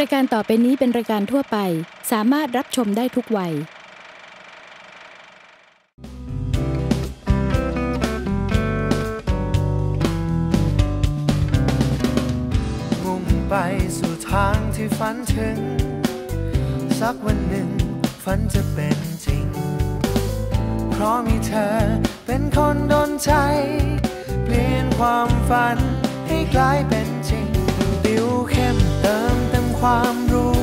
รายการต่อไปนี้เป็นรายการทั่วไปสามารถรับชมได้ทุกวัย มุ่งไปสู่ทางที่ฝันถึง สักวันหนึ่งฝันจะเป็นจริงเพราะมีเธอเป็นคนดนใจ เปลี่ยนความฝัน ให้กลายเป็นจริงติวเข้มเติมความรู้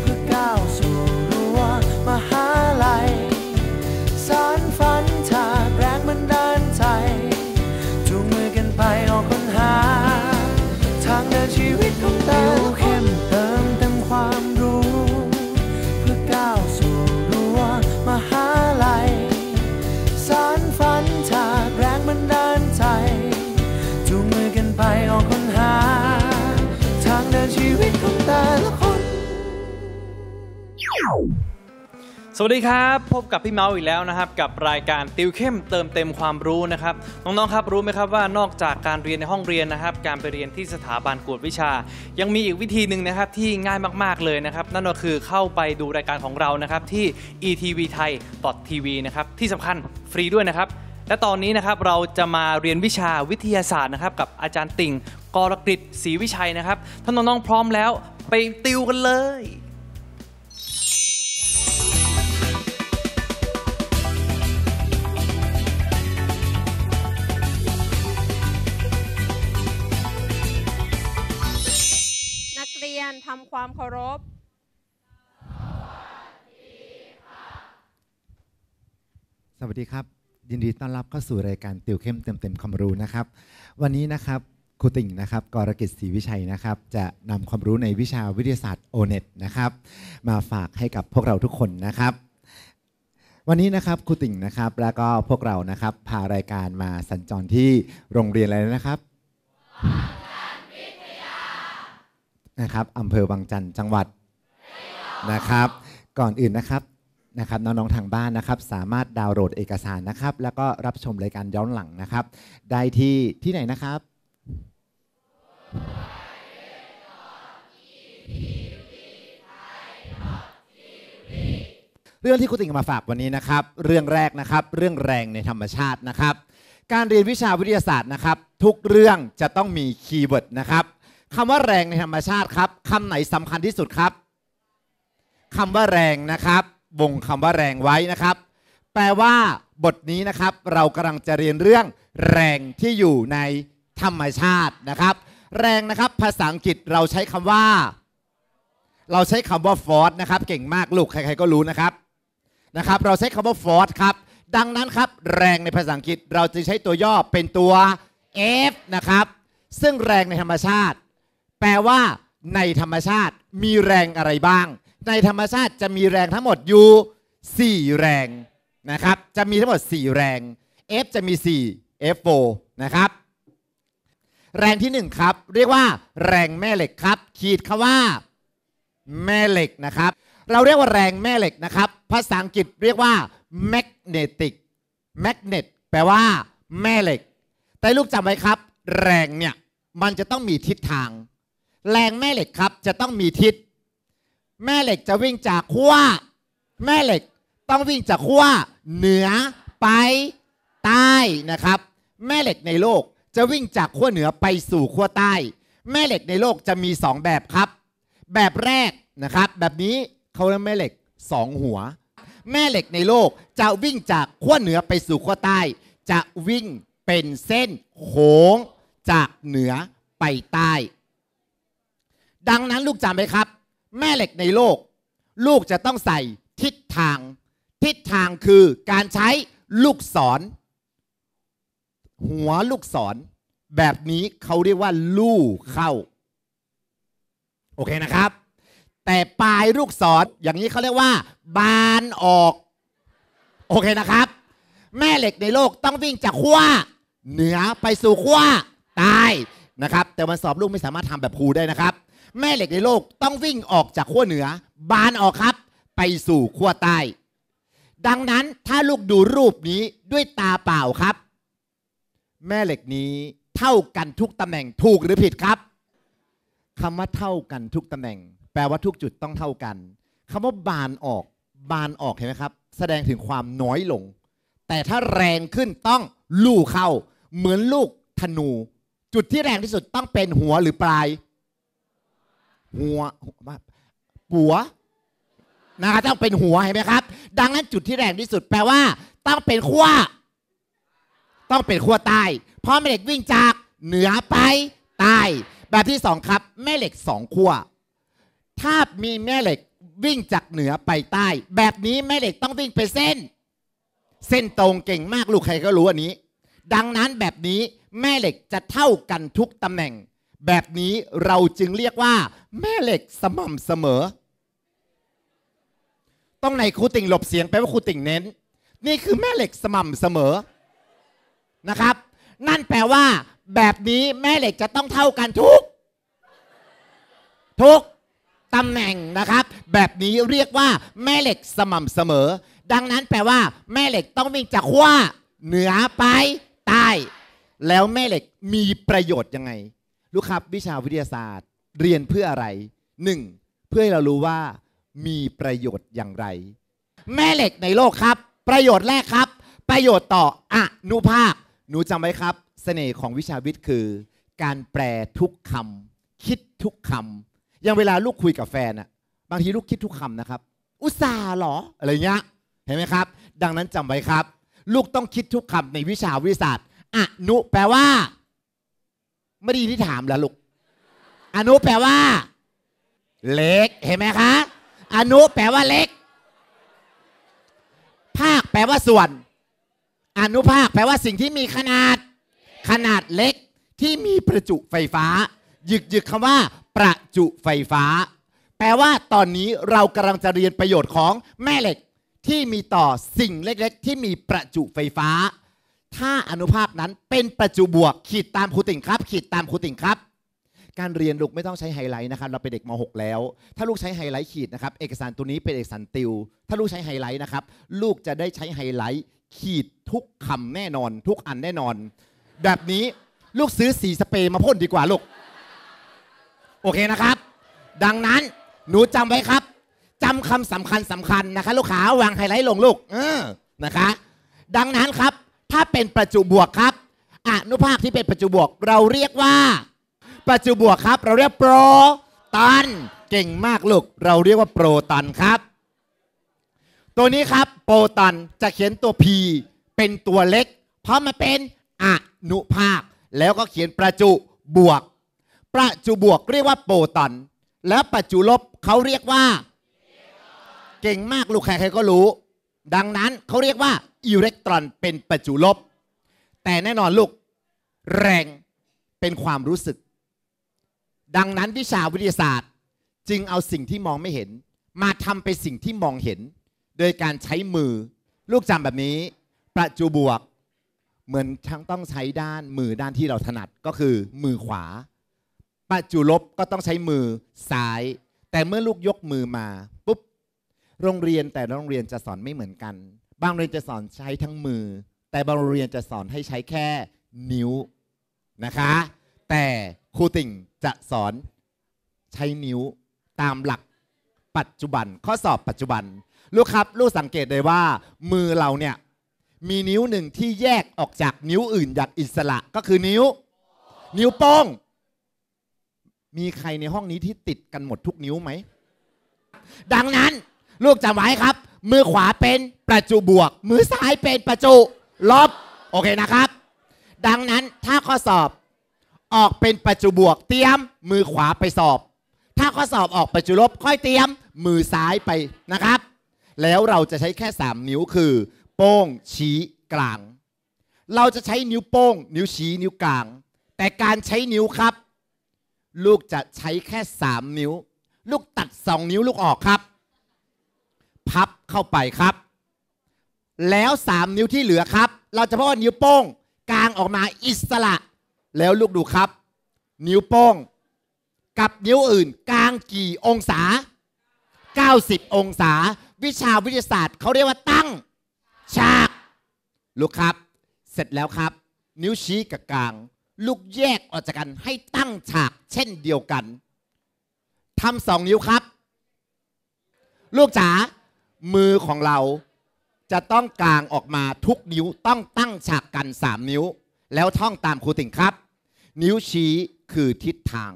เพื่อก้าวสู่รั้วมหาวัสดีครับพบกับพี่เมาส์อีกแล้วนะครับกับรายการติวเข้มเติมเต็มความรู้นะครับน้องๆครับรู้ไหมครับว่านอกจากการเรียนในห้องเรียนนะครับ การไปเรียนที่สถาบันกวดวิชา ยังมีอีกวิธีหนึ่งนะครับที่ง่ายมากๆเลยนะครับ นั่นก็คือเข้าไปดูรายการของเรานะครับที่ etv ไทย .tv นะครับที่สำคัญฟรีด้วยนะครับ และตอนนี้นะครับเราจะมาเรียนวิชาวิทยาศาสตร์นะครับกับอาจารย์ติ่งกรกฤษศรีวิชัยนะครับถ้าน้องๆพร้อมแล้วไปติวกันเลยียนทำความเคารพ สวัสดีครับ ยินดีต้อนรับเข้าสู่รายการ ติวเข้มเต็มๆความรู้นะครับ วันนี้นะครับครูติ่งนะครับ กรกิจศรีวิชัยนะครับ จะนำความรู้ในวิชาวิทยาศาสตร์โอเน็ตนะครับมาฝากให้กับพวกเราทุกคนนะครับ วันนี้นะครับครูติ่งนะครับแล้วก็พวกเรานะครับพารายการมาสัญจรที่โรงเรียนอะไรนะครับนะครับอำเภอวังจันทร์จังหวัดนะครับ ก่อนอื่นนะครับนะครับน้องๆทางบ้านนะครับ สามารถดาวน์โหลดเอกสารนะครับ แล้วก็รับชมรายการย้อนหลังนะครับได้ที่ที่ไหนนะครับ เรื่องที่คุณติ่งมาฝากวันนี้นะครับ เรื่องแรกนะครับ เรื่องแรงในธรรมชาตินะครับ การเรียนวิชาวิทยาศาสตร์นะครับ ทุกเรื่องจะต้องมีคีย์เวิร์ดนะครับคำว่าแรงในธรรมชาติครับคำไหนสำคัญที่สุดครับ คำว่าแรงนะครับ วงคำว่าแรงไว้นะครับ แปลว่าบทนี้นะครับเรากำลังจะเรียนเรื่อง แรงที่อยู่ในธรรมชาตินะครับ แรงนะครับภาษาอังกฤษเราใช้คำว่า เราใช้คำว่าฟอร์สนะครับ เก่งมากลูกใครๆก็รู้นะครับนะครับ เราใช้คำว่าฟอร์สครับ ดังนั้นครับแรงในภาษาอังกฤษเราจะใช้ตัวย่อเป็นตัว F นะครับ ซึ่งแรงในธรรมชาติแปลว่าในธรรมชาติมีแรงอะไรบ้าง ในธรรมชาติจะมีแรงทั้งหมดอยู่ 4 แรงนะครับ จะมีทั้งหมด 4 แรง F จะมี 4 F4 นะครับ แรงที่1ครับเรียกว่าแรงแม่เหล็กครับขีดคาว่าแม่เหล็กนะครับ เราเรียกว่าแรงแม่เหล็กนะครับ ภาษาอังกฤษเรียกว่า magnetic magnet แปลว่า แม่เหล็ก แต่ลูกจำไว้ครับแรงเนี่ยมันจะต้องมีทิศทางแรงแม่เหล็กครับจะต้องมีทิศ แม่เหล็กจะวิ่งจากขั้ว แม่เหล็กต้องวิ่งจากขั้วเหนือไปใต้นะครับ แม่เหล็กในโลกจะวิ่งจากขั้วเหนือไปสู่ขั้วใต้ แม่เหล็กในโลกจะมี 2 แบบครับ แบบแรกนะครับ แบบนี้เขาเรียกแม่เหล็ก2หัว แม่เหล็กในโลกจะวิ่งจากขั้วเหนือไปสู่ขั้วใต้ จะวิ่งเป็นเส้นโค้งจากเหนือไปใต้ดังนั้นลูกจำไหมครับ แม่เหล็กในโลก ลูกจะต้องใส่ทิศทาง ทิศทางคือการใช้ลูกศร หัวลูกศร แบบนี้เขาเรียกว่า ลู่เข้าโอเคนะครับ แต่ปลายลูกศรอย่างนี้เขาเรียกว่า บานออกโอเคนะครับ แม่เหล็กในโลกต้องวิ่งจากขั้วเหนือไปสู่ขั้วใต้นะครับ แต่วันสอบลูกไม่สามารถทำแบบครูได้นะครับแม่เหล็กในโลกต้องวิ่งออกจากขั้วเหนือ บานออกครับ ไปสู่ขั้วใต้ ดังนั้นถ้าลูกดูรูปนี้ด้วยตาเปล่าครับ แม่เหล็กนี้เท่ากันทุกตำแหน่งถูกหรือผิดครับคำว่าเท่ากันทุกตำแหน่ง แปลว่าทุกจุดต้องเท่ากันคำว่าบานออก บานออกเห็นไหมครับ แสดงถึงความน้อยลง แต่ถ้าแรงขึ้นต้องลู่เข้า เหมือนลูกธนู จุดที่แรงที่สุดต้องเป็นหัวหรือปลายหัวหัวนะคบต้องเป็นหัวเห็นไหมครับ ดังนั้นจุดที่แรงที่สุดแปลว่า ต้องเป็นขั้วต้องเป็นขั้วใต้เพราะแม่เหล็กวิ่งจากเหนือไปใต้ แบบที่สองครับ แม่เหล็กสองขั้วถ้ามีแม่เหล็กวิ่งจากเหนือไปใต้ แบบนี้แม่เหล็กต้องวิ่งไปเส้น เส้นตรงเก่งมากลูกใครก็รู้อันนี้ ดังนั้นแบบนี้แม่เหล็กจะเท่ากันทุกตำแหน่งแบบนี้เราจึงเรียกว่า แม่เหล็กสม่ำเสมอ ต้องในครูติ่งหลบเสียงแปลว่าครูติ่งเน้น นี่คือแม่เหล็กสม่ำเสมอนะครับ นั่นแปลว่าแบบนี้แม่เหล็กจะต้องเท่ากันทุก ทุกตำแหน่งนะครับ แบบนี้เรียกว่า แม่เหล็กสม่ำเสมอ ดังนั้นแปลว่า แม่เหล็กต้องวิ่งจากขั้วเหนือไปใต้ แล้วแม่เหล็กมีประโยชน์ยังไงลูกครับวิชาวิทยาศาสตร์ เรียนเพื่ออะไร 1. เพื่อให้เรารู้ว่า มีประโยชน์อย่างไร แม่เหล็กในโลกครับ ประโยชน์แรกครับ ประโยชน์ต่ออนุภาคหนูจำไว้ครับสเสน่ห์ของวิชาวิทย์คือ การแปลทุกคำคิดทุกคำอย่างเวลาลูกคุยกับแฟนอะบางทีลูกคิดทุกคำนะครับ อุตส่าห์หรอ อะไรเงี้ยเห็นไหมครับ ดังนั้นจำไว้ครับ ลูกต้องคิดทุกคำในวิชาวิทยาศาสตร์อนุ แปลว่าไม่ดีที่ถามแล้วลูก อนุแปลว่า เล็ก เห็นไหมคะ อนุแปลว่าเล็ก ภาคแปลว่าส่วน อนุภาคแปลว่าสิ่งที่มีขนาด ขนาดเล็ก ที่มีประจุไฟฟ้าหยึกหยึกคำว่า ประจุไฟฟ้า แปลว่าตอนนี้เรากำลังจะเรียนประโยชน์ของแม่เหล็ก ที่มีต่อสิ่งเล็ก ๆ ที่มีประจุไฟฟ้าถ้าอนุภาคนั้นเป็นประจุบวกขีดตามครูติ่งครับ ขีดตามครูติ่งครับ การเรียนลูกไม่ต้องใช้ไฮไลท์นะครับ เราเป็นเด็กม .6 แล้ว ถ้าลูกใช้ไฮไลท์ขีดนะครับ เอกสารตัวนี้เป็นเอกสารติว ถ้าลูกใช้ไฮไลท์นะครับ ลูกจะได้ใช้ไฮไลท์ขีดทุกคำแน่นอน ทุกอันแน่นอน แบบนี้ลูกซื้อสีสเปรย์มาพ่นดีกว่าลูก โอเคนะครับ ดังนั้นหนูจำไว้ครับ จำคำสำคัญสำคัญนะคะลูกขาวางไฮไลท์ลงลูกเออนะคะ ดังนั้นครับถ้าเป็นประจุบวกครับอนุภาคที่เป็นประจุบวกเราเรียกว่า ประจุบวกครับ เราเรียกโปรตันเก่งมากลูกเราเรียกว่าโปรตันครับ ตัวนี้ครับโปรตันจะเขียนตัว P เป็นตัวเล็ก เพราะมันเป็นอนุภาค แล้วก็เขียนประจุบวก ประจุบวกเรียกว่าโปรตันแล้วประจุลบเขาเรียกว่า เก่งมากลูกใครๆก็รู้ดังนั้นเขาเรียกว่า อิเล็กตรอน เป็นประจุลบ แต่แน่นอนลูกแรงเป็นความรู้สึก ดังนั้นวิชาวิทยาศาสตร์จึงเอาสิ่งที่มองไม่เห็น มาทำเป็นสิ่งที่มองเห็น โดยการใช้มือลูกจำแบบนี้ ประจุบวกเหมือนทั้งต้องใช้ด้านมือด้านที่เราถนัดก็คือมือขวา ประจุลบก็ต้องใช้มือซ้าย แต่เมื่อลูกยกมือมาโรงเรียนแต่โรงเรียนจะสอนไม่เหมือนกัน บางโรงเรียนจะสอนใช้ทั้งมือ แต่บางโรงเรียนจะสอนให้ใช้แค่นิ้วนะคะ แต่ครูติ่งจะสอนใช้นิ้วตามหลักปัจจุบันข้อสอบปัจจุบันลูกครับลูกสังเกตเลยว่า มือเราเนี่ยมีนิ้วหนึ่งที่แยกออกจากนิ้วอื่น อย่างอิสระก็คือนิ้ว นิ้วโป้ง มีใครในห้องนี้ที่ติดกันหมดทุกนิ้วไหม ดังนั้นลูกจำไว้ครับ มือขวาเป็นประจุบวก มือซ้ายเป็นประจุลบโอเคนะครับ ดังนั้นถ้าข้อสอบออกเป็นประจุบวกเตรียมมือขวาไปสอบ ถ้าข้อสอบออกประจุลบค่อยเตรียมมือซ้ายไปนะครับ แล้วเราจะใช้แค่ 3 นิ้วคือ โป้งชี้กลาง เราจะใช้นิ้วโป้งนิ้วชี้นิ้วกลาง แต่การใช้นิ้วครับ ลูกจะใช้แค่ 3 นิ้ว ลูกตัด 2 นิ้วลูกออกครับพับเข้าไปครับ แล้ว 3 นิ้วที่เหลือครับ เราจะพบว่านิ้วโป้งกลางออกมาอิสระ แล้วลูกดูครับ นิ้วโป้ง กับนิ้วอื่นกลางกี่องศา 90 องศา วิชาวิทยาศาสตร์เขาเรียกว่าตั้ง ฉาก ลูกครับ เสร็จแล้วครับ นิ้วชี้กับกลาง ลูกแยกออกจากกันให้ตั้งฉาก เช่นเดียวกันทำสองนิ้วครับ ลูกจ๋ามือของเราจะต้องกลางออกมาทุกนิ้วต้องตั้งฉากกัน 3 นิ้ว แล้วท่องตามครูติ่งครับ นิ้วชี้คือทิศทาง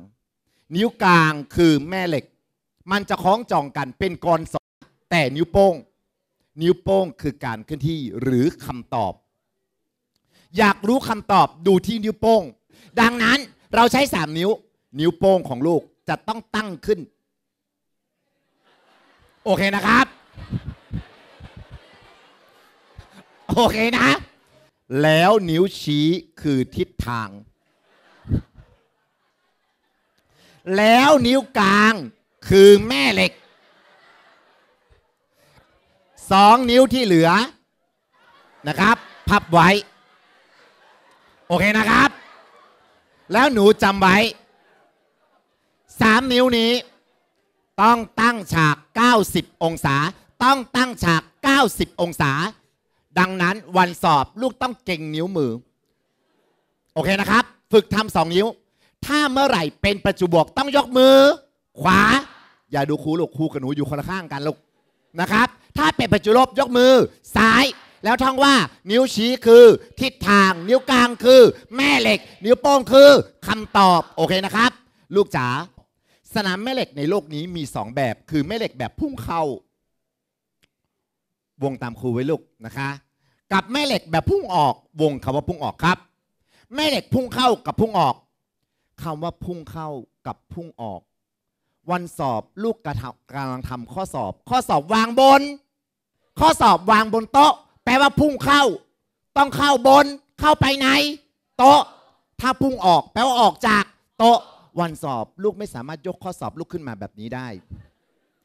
นิ้วกลางคือแม่เหล็ก มันจะคล้องจองกันเป็นกรสองแต่นิ้วโป้ง นิ้วโป้งคือการเคลื่อนที่หรือคำตอบ อยากรู้คำตอบดูที่นิ้วโป้ง ดังนั้นเราใช้สามนิ้วนิ้วโป้งของลูกจะต้องตั้งขึ้น โอเคนะครับโอเคนะ แล้วนิ้วชี้คือทิศทาง แล้วนิ้วกลางคือแม่เหล็กสองนิ้วที่เหลือ นะครับพับไว้ โอเคนะครับ แล้วหนูจำไว้สามนิ้วนี้ ต้องตั้งฉาก 90 องศา ต้องตั้งฉาก 90 องศาดังนั้นวันสอบลูกต้องเก่งนิ้วมือโอเคนะครับ ฝึกทำสองนิ้ว ถ้าเมื่อไหร่เป็นประจุบวกต้องยกมือ ขวา อย่าดูครูลูกครูกับหนูอยู่คนละข้างกันลูกนะครับ ถ้าเป็นประจุลบยกมือซ้าย แล้วท่องว่า นิ้วชี้คือ ทิศทางนิ้วกลางคือ แม่เหล็ก นิ้วโป้งคือคำตอบโอเคนะครับ ลูกจ๋าสนามแม่เหล็กในโลกนี้มีสองแบบคือแม่เหล็กแบบพุ่งเข้า วงตามครูไว้ลูกนะคะกับแม่เหล็กแบบพุ่งออกวงคำว่าพุ่งออกครับ แม่เหล็กพุ่งเข้ากับพุ่งออก คำว่าพุ่งเข้ากับพุ่งออก วันสอบลูกกระทำกำลังทำข้อสอบ ข้อสอบวางบน ข้อสอบวางบนโต๊ะ แปลว่าพุ่งเข้า ต้องเข้าบน เข้าไปไหนโต๊ะ ถ้าพุ่งออก แปลว่าออกจาก โต๊ะ วันสอบลูกไม่สามารถยกข้อสอบลูกขึ้นมาแบบนี้ได้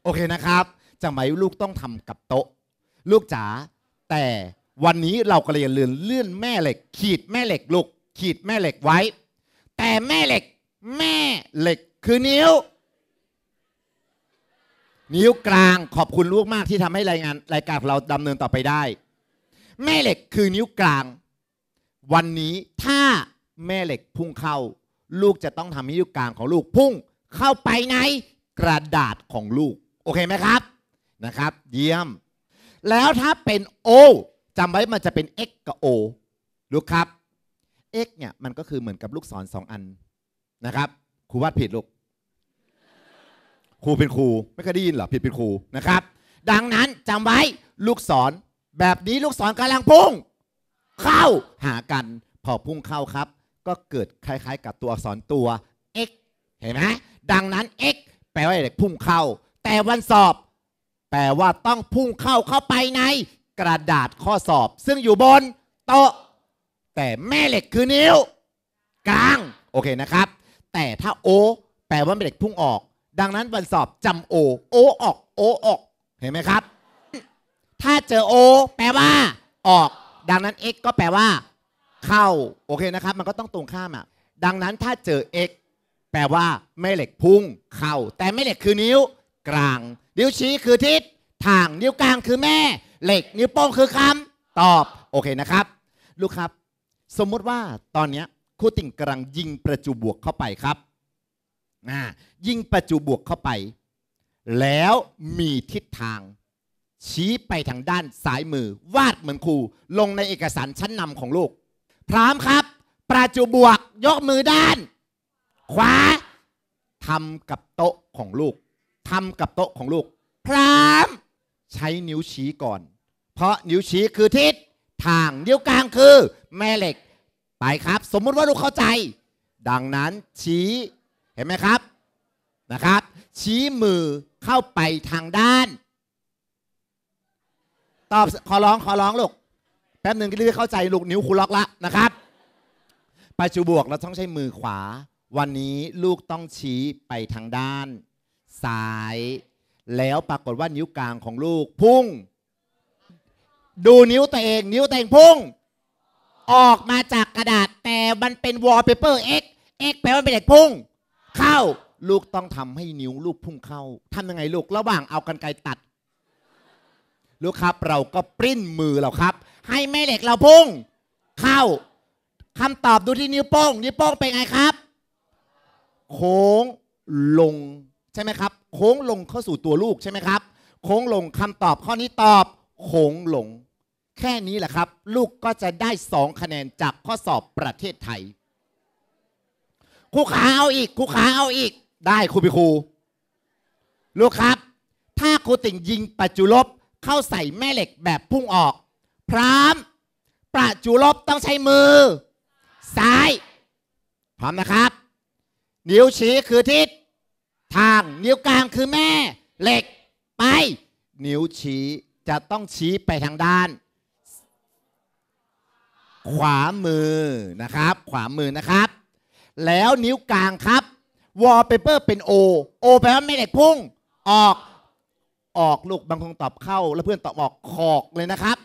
โอเคนะครับจังไหมลูกต้องทำกับโต๊ะ ลูกจ๋าแต่วันนี้เราก็เรียนเรือนเลื่อนแม่เหล็กขีดแม่เหล็ก ลูกขีดแม่เหล็กไว้ แต่แม่เหล็กแม่เหล็กคือนิ้ว นิ้วกลางขอบคุณลูกมากที่ทำให้รายงานรายการของเราดำเนินต่อไปได้ แม่เหล็กคือนิ้วกลาง วันนี้ถ้าแม่เหล็กพุ่งเข้าลูกจะต้องทำให้นิ้วกลางของลูกพุ่ง เข้าไปในกระดาษของลูกโอเคไหมครับนะครับ เยี่ยม แล้วถ้าเป็น โอจำไว้มันจะเป็น x กับ o รู้ครับ x เนี่ย มันก็คือเหมือนกับลูกศรสองอันนะครับ ครูวาดผิดลูก ครูเป็นครู ไม่เคยได้ยินหรอผิดเป็นครูนะครับ ดังนั้นจำไว้ลูกศรแบบนี้ลูกศรกำลังพุ่ง เข้าหากันพอพุ่งเข้าครับ ก็เกิดคล้ายๆกับตัวอักษรตัว x เห็นไหมดังนั้น x แปลว่าเด็กพุ่งเข้า แต่วันสอบ แปลว่าต้องพุ่งเข้าเข้าไปในกระดาษข้อสอบซึ่งอยู่บนโต๊ะ แต่แม่เหล็กคือนิ้ว กลางโอเคนะครับแต่ถ้าโอแปลว่าแม่เหล็กพุ่งออก ดังนั้นวันสอบจำโอโอออกโอออก เห็นไหมครับ ถ้าเจอโอแปลว่าออก ดังนั้น x ก็แปลว่า เข้าโอเคนะครับมันก็ต้องตรงข้ามอ่ะ ดังนั้นถ้าเจอ x แปลว่าแม่เหล็กพุ่งเข้า แต่แม่เหล็กคือนิ้ว กลาง นิ้วชี้คือทิศทางนิ้วกลางคือแม่เหล็กนิ้วโป้งคือคำตอบโอเคนะครับ ลูกครับ สมมติว่าตอนนี้ครูติ่งกำลังยิงประจุบวกเข้าไปครับนะยิงประจุบวกเข้าไป แล้วมีทิศทาง ชี้ไปทางด้านซ้ายมือวาดเหมือนครูลงในเอกสารชั้นนำของลูก พร้อมครับ ประจุบวกยกมือด้านขวาทำกับโต๊ะของลูกทำกับโต๊ะของลูก พร้อมใช้นิ้วชี้ก่อนเพราะนิ้วชี้คือทิศทางนิ้วกลางคือแม่เหล็ก ไปครับ สมมุติว่าลูกเข้าใจดังนั้นชี้เห็นไหมครับนะครับ ชี้มือเข้าไปทางด้าน ตอบขอร้องขอร้องลูกแป๊บหนึ่งก็ได้เข้าใจลูกนิ้วคุณล็อกละนะครับไปจูบวกเราต้องใช้มือขวา วันนี้ลูกต้องชี้ไปทางด้านซ้ายแล้วปรากฏว่านิ้วกลางของลูกพุ่งดูนิ้วตัวเอง นิ้วตัวเองพุ่ง ออกมาจากกระดาษแต่มันเป็นวอลเปเปอร์เอ็กเอ็กแปลว่าเป็นเด็กพุ่งเข้า ลูกต้องทำให้นิ้วลูกพุ่งเข้าทำยังไงลูกระหว่างเอากันไกตัด ลูกครับเราก็ปริ้นมือเราครับ ให้แม่เหล็กเราพุ่ง เข้า คำตอบดูที่นิ้วโป้งนิ้วโป้งเป็นไงครับ โค้งลงใช่ไหมครับโค้งลงเข้าสู่ตัวลูกใช่ไหมครับโค้งลงคำตอบข้อนี้ตอบโหงหลงแค่นี้แหละครับ ลูกก็จะได้สองคะแนนจากข้อสอบประเทศไทยครูขาเอาอีกครูขาเอาอีกได้ครูพี่ครูลูกครับ ถ้าครูติ่งยิงปัจจุลบเข้าใส่แม่เหล็กแบบพุ่งออก พร้อมประจุลบต้องใช้มือ ซ้ายพร้อมนะครับ นิ้วชี้คือทิศ ทางนิ้วกลางคือแม่ เหล็กไป นิ้วชี้จะต้องชี้ไปทางด้าน ขวามือนะครับ ขวามือนะครับ แล้วนิ้วกลางครับ วอลเปเปอร์เป็น O O แปลว่าไม่เหล็กพุ่ง ออกออกลูกบางคนตอบเข้า แล้วเพื่อนตอบออกขอกเลยนะครับ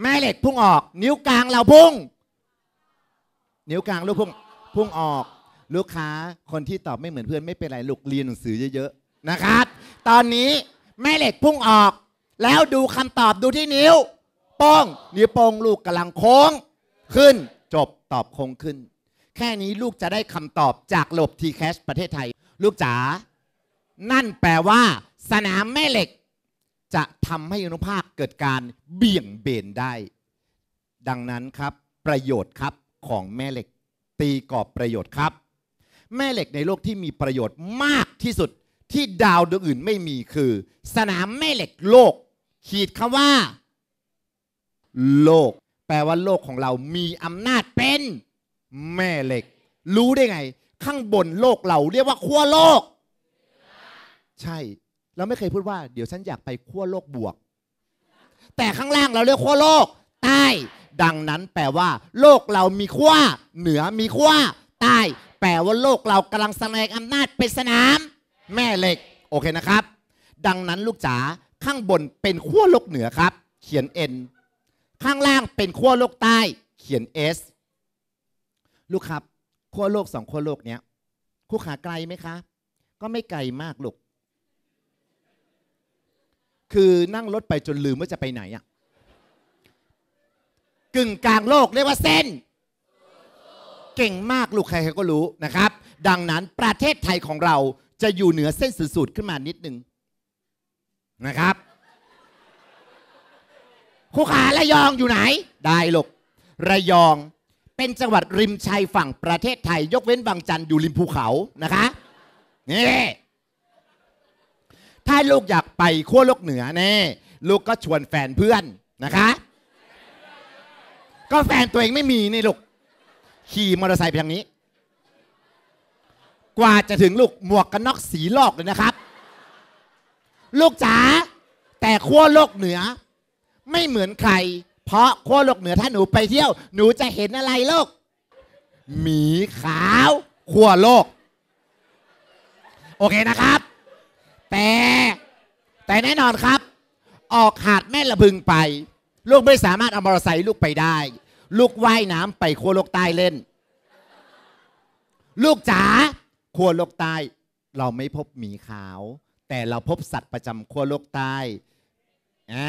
แม่เหล็กพุ่งออก นิ้วกลางเราพุ่ง นิ้วกลางลูกพุ่งพุ่งออก ลูกค้าคนที่ตอบไม่เหมือนเพื่อนไม่เป็นไรลูกเรียนหนังสือเยอะๆนะครับ ตอนนี้แม่เหล็กพุ่งออก แล้วดูคำตอบดูที่นิ้วโป้งนิ้วโป้งลูกกำลังโค้งขึ้น จบตอบโค้งขึ้น แค่นี้ลูกจะได้คำตอบจากระบบทีแคชประเทศไทย ลูกจ๋านั่นแปลว่าสนามแม่เหล็ก จะทำให้อนุภาคเกิดการเบี่ยงเบนได้ ดังนั้นครับ ประโยชน์ครับของแม่เหล็กตีกรอบประโยชน์ครับ แม่เหล็กในโลกที่มีประโยชน์มากที่สุดที่ดาวดวงอื่นไม่มีคือ สนามแม่เหล็กโลก ขีดคำว่า โลก แปลว่าโลกของเรามีอำนาจเป็น แม่เหล็ก รู้ได้ไง ข้างบนโลกเราเรียกว่า ขั้วโลก ใช่ เราไม่เคยพูดว่าเดี๋ยวฉันอยากไปขั้วโลกบวก แต่ข้างล่างเราเรียกขั้วโลก ใต้ ดังนั้นแปลว่า โลกเรามีขั้วเหนือมีขั้วใต้ แปลว่าโลกเรากำลังแสดงอำนาจเป็นสนามแม่เหล็ก โอเคนะครับ ดังนั้นลูกจ๋าข้างบนเป็นขั้วโลกเหนือครับ เขียน n ข้างล่างเป็นขั้วโลกใต้เขียน s ลูกครับขั้วโลกสองขั้วโลกเนี้ยคู่ขาไกลไหมคะก็ไม่ไกลมากลูก คือนั่งรถไปจนลืมว่าจะไปไหนอะ่ะกึ่งกลางโลกเรียกว่าเส้นเก่งมากลูกใครๆก็รู้นะครับ ดังนั้นประเทศไทยของเราจะอยู่เหนือเส้นสูตรขึ้นมานิดนึงนะครับคูขาระยองอยู่ไหน ได้ลูก ระยองเป็นจังหวัดริมชายฝั่งประเทศไทย ยกเว้นบางจัน อยู่ริมภูเขานะคะ นี่ถ้าลูกอยากไปขั้วโลกเหนือนน่ลูกก็ชวนแฟนเพื่อนนะคะ ก็แฟนตัวเองไม่มีนี่ลูก ขี่มอเตอร์ไซค์ไปทางนี้กว่าจะถึงลูกหมวกกันน็อกสีลอกเลยนะครับ ลูกจ๋าแต่ขั้วโลกเหนือ ไม่เหมือนใคร เพราะขั้วโลกเหนือถ้าหนูไปเที่ยวหนูจะเห็นอะไรลูกหมีขาว ขั้วโลก โอเคนะครับ แต่แต่แน่นอนครับ ออกหาดแม่ละพึงไป ลูกไม่สามารถเอามอเตอร์ไซค์ลูกไปได้ ลูกว่ายน้ำไปขั้วโลกใต้เล่น ลูกจ๋าขั้วโลกใต้เราไม่พบหมีขาว แต่เราพบสัตว์ประจำขั้วโลกใต้อ่า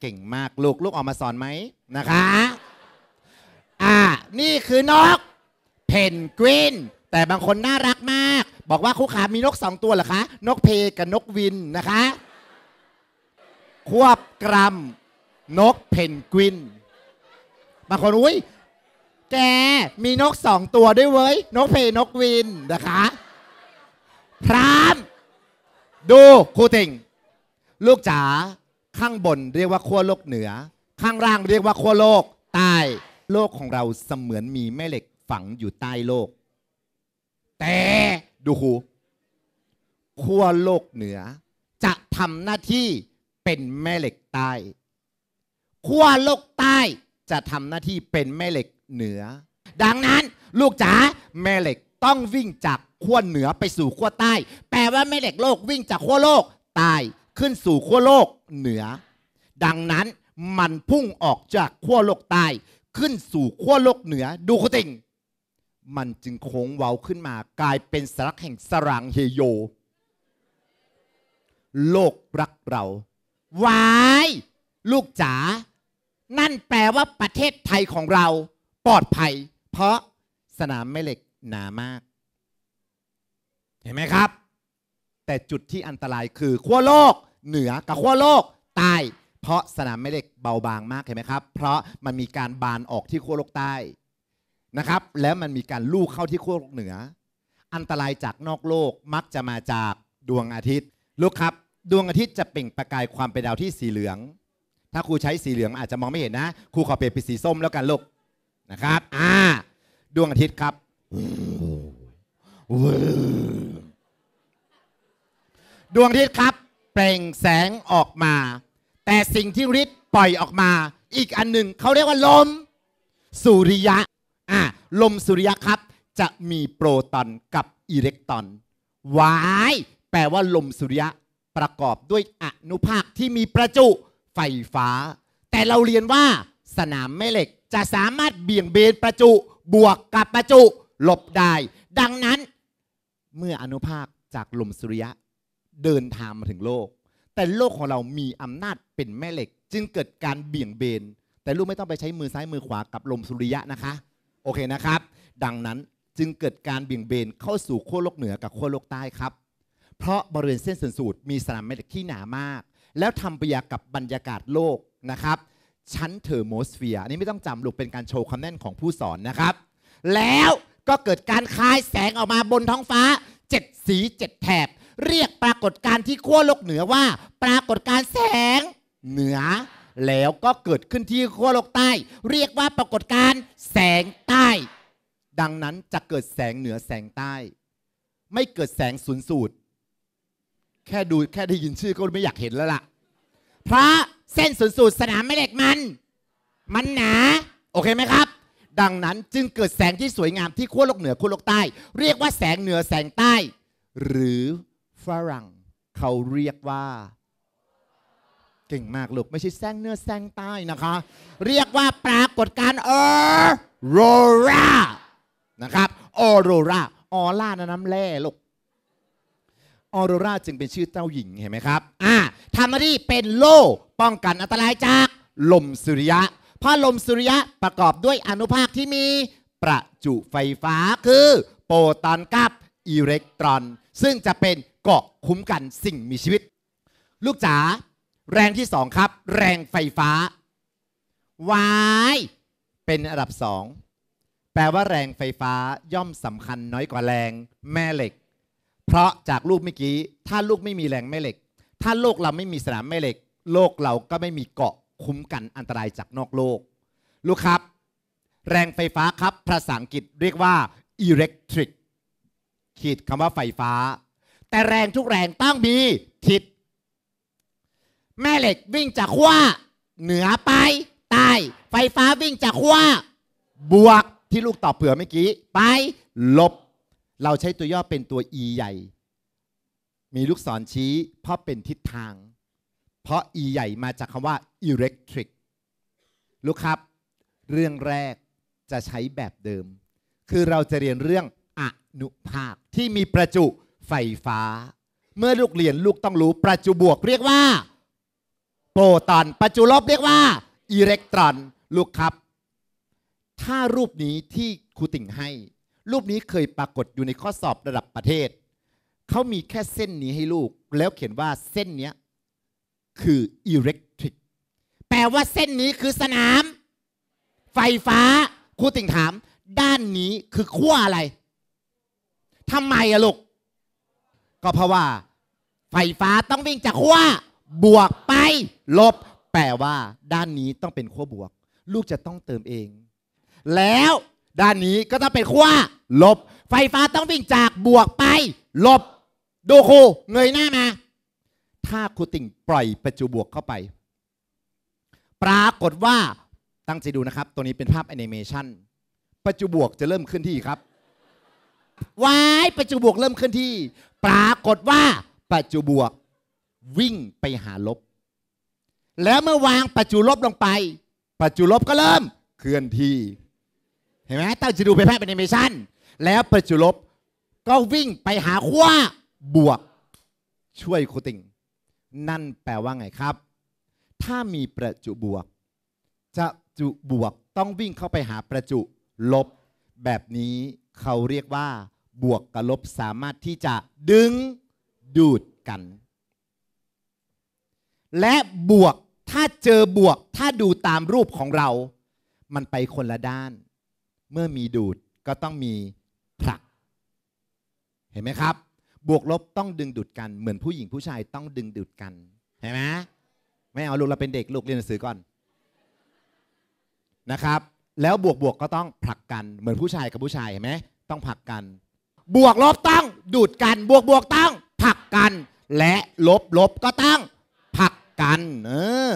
เก่งมากลูกลูกออกมาสอนไหมนะคะอ่านี่คือนกเพนกวินแต่บางคนน่ารักมาก บอกว่าคุ่ขามีนกสองตัวเหรอคะ นกเพกับนกวินนะคะ ควบกรัมนกเพนกวิน บางคนอุ้ยแกมีนกสองตัวด้วยเว้ยนกเพนกวินนะคะพรามดูครูติงลูกจ๋าข้างบนเรียกว่าขั้วโลกเหนือ ข้างล่างเรียกว่าขั้วโลกใต้ โลกของเราเสมือนมีแม่เหล็กฝังอยู่ใต้โลก แต่ดูครูขั้วโลกเหนือ จะทำหน้าที่เป็นแม่เหล็กใต้ ขั้วโลกใต้จะทำหน้าที่เป็นแม่เหล็กเหนือดังนั้น ลูกจ๋าแม่เหล็กต้องวิ่งจากขั้วเหนือไปสู่ขั้วใต้ แปลว่าแม่เหล็กโลกวิ่งจากขั้วโลกใต้ขึ้นสู่ขั้วโลกเหนือ ดังนั้นมันพุ่งออกจากขั้วโลกใต้ ขึ้นสู่ขั้วโลกเหนือ ดูคติงมันจึงโค้งเว้าขึ้นมากลายเป็นสลักแห่งสรางเฮโย โลกรักเราวายลูกจ๋านั่นแปลว่าประเทศไทยของเราปลอดภัยเพราะสนามแม่เหล็กหนามาก เห็นไหมครับ แต่จุดที่อันตรายคือขั้วโลกเหนือกับขั้วโลกใต้ เพราะสนามแม่เหล็กเบาบางมากเห็นไหมครับเพราะมันมีการบานออกที่ขั้วโลกใต้นะครับแล้วมันมีการลูกเข้าที่ขั้วโลกเหนือ อันตรายจากนอกโลกมักจะมาจากดวงอาทิตย์ลูกครับดวงอาทิตย์จะเปล่งประกายความเป็นดาวที่สีเหลือง ถ้าครูใช้สีเหลืองอาจจะมองไม่เห็นนะครูขอเปลี่ยนเป็นสีส้มแล้วกันลูกนะครับอ่าดวงอาทิตย์ครับ ดวงอาทิตย์ครับเปล่งแสงออกมา แต่สิ่งที่ฤทธิ์ปล่อยออกมา อีกอันหนึ่งเขาเรียกว่าลมสุริยะ อ่าลมสุริยะครับจะมีโปรตอนกับอิเล็กตรอนวายแปลว่าลมสุริยะประกอบด้วยอนุภาคที่มีประจุ ไฟฟ้า แต่เราเรียนว่าสนามแม่เหล็กจะสามารถเบี่ยงเบนประจุ บวกกับประจุหลบได้ ดังนั้นเมื่ออนุภาคจากลมสุริยะ เดินทางมาถึงโลก แต่โลกของเรามีอำนาจเป็นแม่เหล็ก จึงเกิดการเบี่ยงเบน แต่ลูกไม่ต้องไปใช้มือซ้ายมือขวากับลมสุริยะนะคะโอเคนะครับ ดังนั้นจึงเกิดการเบี่ยงเบนเข้าสู่ขั้วโลกเหนือกับขั้วโลกใต้ครับ เพราะบริเวณเส้นศูนย์สูตรมีสนามแม่เหล็กที่หนามาก แล้วทำปฏิยากับบรรยากาศโลกนะครับชั้นเทอร์โมสเฟียร์อันนี้ไม่ต้องจำลูกเป็นการโชว์ความแน่นของผู้สอนนะครับ แล้วก็เกิดการคายแสงออกมาบนท้องฟ้า7สี7แถบ เรียกปรากฏการณ์ที่ขั้วโลกเหนือว่า ปรากฏการณ์แสงเหนือ แล้วก็เกิดขึ้นที่ขั้วโลกใต้ เรียกว่าปรากฏการณ์แสงใต้ ดังนั้นจะเกิดแสงเหนือแสงใต้ ไม่เกิดแสงสูญสูตร แค่ดูแค่ได้ยินชื่อก็ไม่อยากเห็นแล้วล่ะพระเส้นศูนย์สูตรสนามแม่เหล็กมัน มันหนา โอเคไหมครับ ดังนั้นจึงเกิดแสงที่สวยงาม ที่ขั้วโลกเหนือขั้วโลกใต้ เรียกว่าแสงเหนือแสงใต้ หรือฝรั่ง เขาเรียกว่า เก่งมากลูกไม่ใช่แสงเหนือแสงใต้นะคะ เรียกว่าปรากฏการณ์ออโรรานะครับออโรราออร่าน้ำแร่ลูกออโรราจึงเป็นชื่อเจ้าหญิงเห็นไหมครับ อ่าทำราีเป็นโล่ ป้องกันอันตรายจาก ลมสุริยะ เพราะลมสุริยะประกอบด้วยอนุภาคที่มีประจุไฟฟ้าคือ โปรตอนกับอิเล็กตรอน ซึ่งจะเป็นเกาะคุ้มกันสิ่งมีชีวิต ลูกจ๋าแรงที่สองครับ แรงไฟฟ้า วาย เป็นอันดับสองแปลว่าแรงไฟฟ้าย่อมสำคัญน้อยกว่าแรงแม่เหล็กเพราะจากลูกเมื่อกี้ ถ้าลูกไม่มีแรงแม่เหล็ก ถ้าโลกเราไม่มีสนามแม่เหล็ก โลกเราก็ไม่มีเกาะคุ้มกันอันตรายจากนอกโลก ลูกครับ แรงไฟฟ้าครับ ภาษาอังกฤษเรียกว่า electric ขีดคำว่าไฟฟ้า แต่แรงทุกแรงต้องมีทิศแม่เหล็กวิ่งจากขั้วเหนือไป ใต้ ไฟฟ้าวิ่งจากขั้วบวกที่ลูกตอบเผื่อเมื่อกี้ไปลบเราใช้ตัวย่อเป็นตัว e ใหญ่ มีลูกศรชี้เพราะเป็นทิศทาง เพราะ e ใหญ่มาจากคำว่า electric ลูกครับ เรื่องแรกจะใช้แบบเดิม คือเราจะเรียนเรื่องอนุภาค ที่มีประจุไฟฟ้า เมื่อลูกเรียนลูกต้องรู้ประจุบวกเรียกว่า โปรตอน ประจุลบเรียกว่าอิเล็กตรอน ลูกครับ ถ้ารูปนี้ที่ครูติ่งให้รูปนี้เคยปรากฏอยู่ในข้อสอบระดับประเทศ เขามีแค่เส้นนี้ให้ลูก แล้วเขียนว่าเส้นนี้คืออิเล็กทริก แปลว่าเส้นนี้คือสนาม ไฟฟ้าครูติ่งถาม ด้านนี้คือขั้วอะไรทำไมอะลูก ก็เพราะว่า ไฟฟ้าต้องวิ่งจากขั้วบวกไป ลบ แปลว่า ด้านนี้ต้องเป็นขั้วบวก ลูกจะต้องเติมเอง แล้วด้านนี้ก็ต้องเป็นขั้วลบ ไฟฟ้าต้องวิ่งจากบวกไป ลบ ดูครูเงยหน้ามา ถ้าครูติ่งปล่อยประจุบวกเข้าไป ปรากฏว่าตั้งใจดูนะครับ ตัวนี้เป็นภาพแอนิเมชันประจุบวกจะเริ่มขึ้นที่ครับวายประจุบวกเริ่มขึ้นที่ ปรากฏว่าประจุบวกวิ่งไปหาลบ แล้วเมื่อวางประจุลบลงไปประจุลบก็เริ่มเคลื่อนที่เห็นไหมตั้งจะดูเป็นภาพแอนิเมชันแล้วประจุลบ ก็วิ่งไปหาขั้วบวก ช่วยโคติง นั่นแปลว่าไงครับ ถ้ามีประจุบวก จะจุบวกต้องวิ่งเข้าไปหาประจุลบ แบบนี้เขาเรียกว่า บวกกับลบสามารถที่จะดึงดูดกัน และบวกถ้าเจอบวก ถ้าดูตามรูปของเรา มันไปคนละด้านเมื่อมีดูดก็ต้องมีผลักเห็นไหมครับ บวกลบต้องดึงดูดกัน เหมือนผู้หญิงผู้ชายต้องดึงดูดกัน เห็นไหมไม่เอาลูกเราเป็นเด็กลูกเรียนหนังสือก่อนนะครับ แล้วบวกบวกก็ต้องผลักกัน เหมือนผู้ชายกับผู้ชายเห็นไหมต้องผลักกัน บวกลบต้องดูดกันบวกบวกต้องผลักกัน และลบลบก็ต้องผลักกันเออ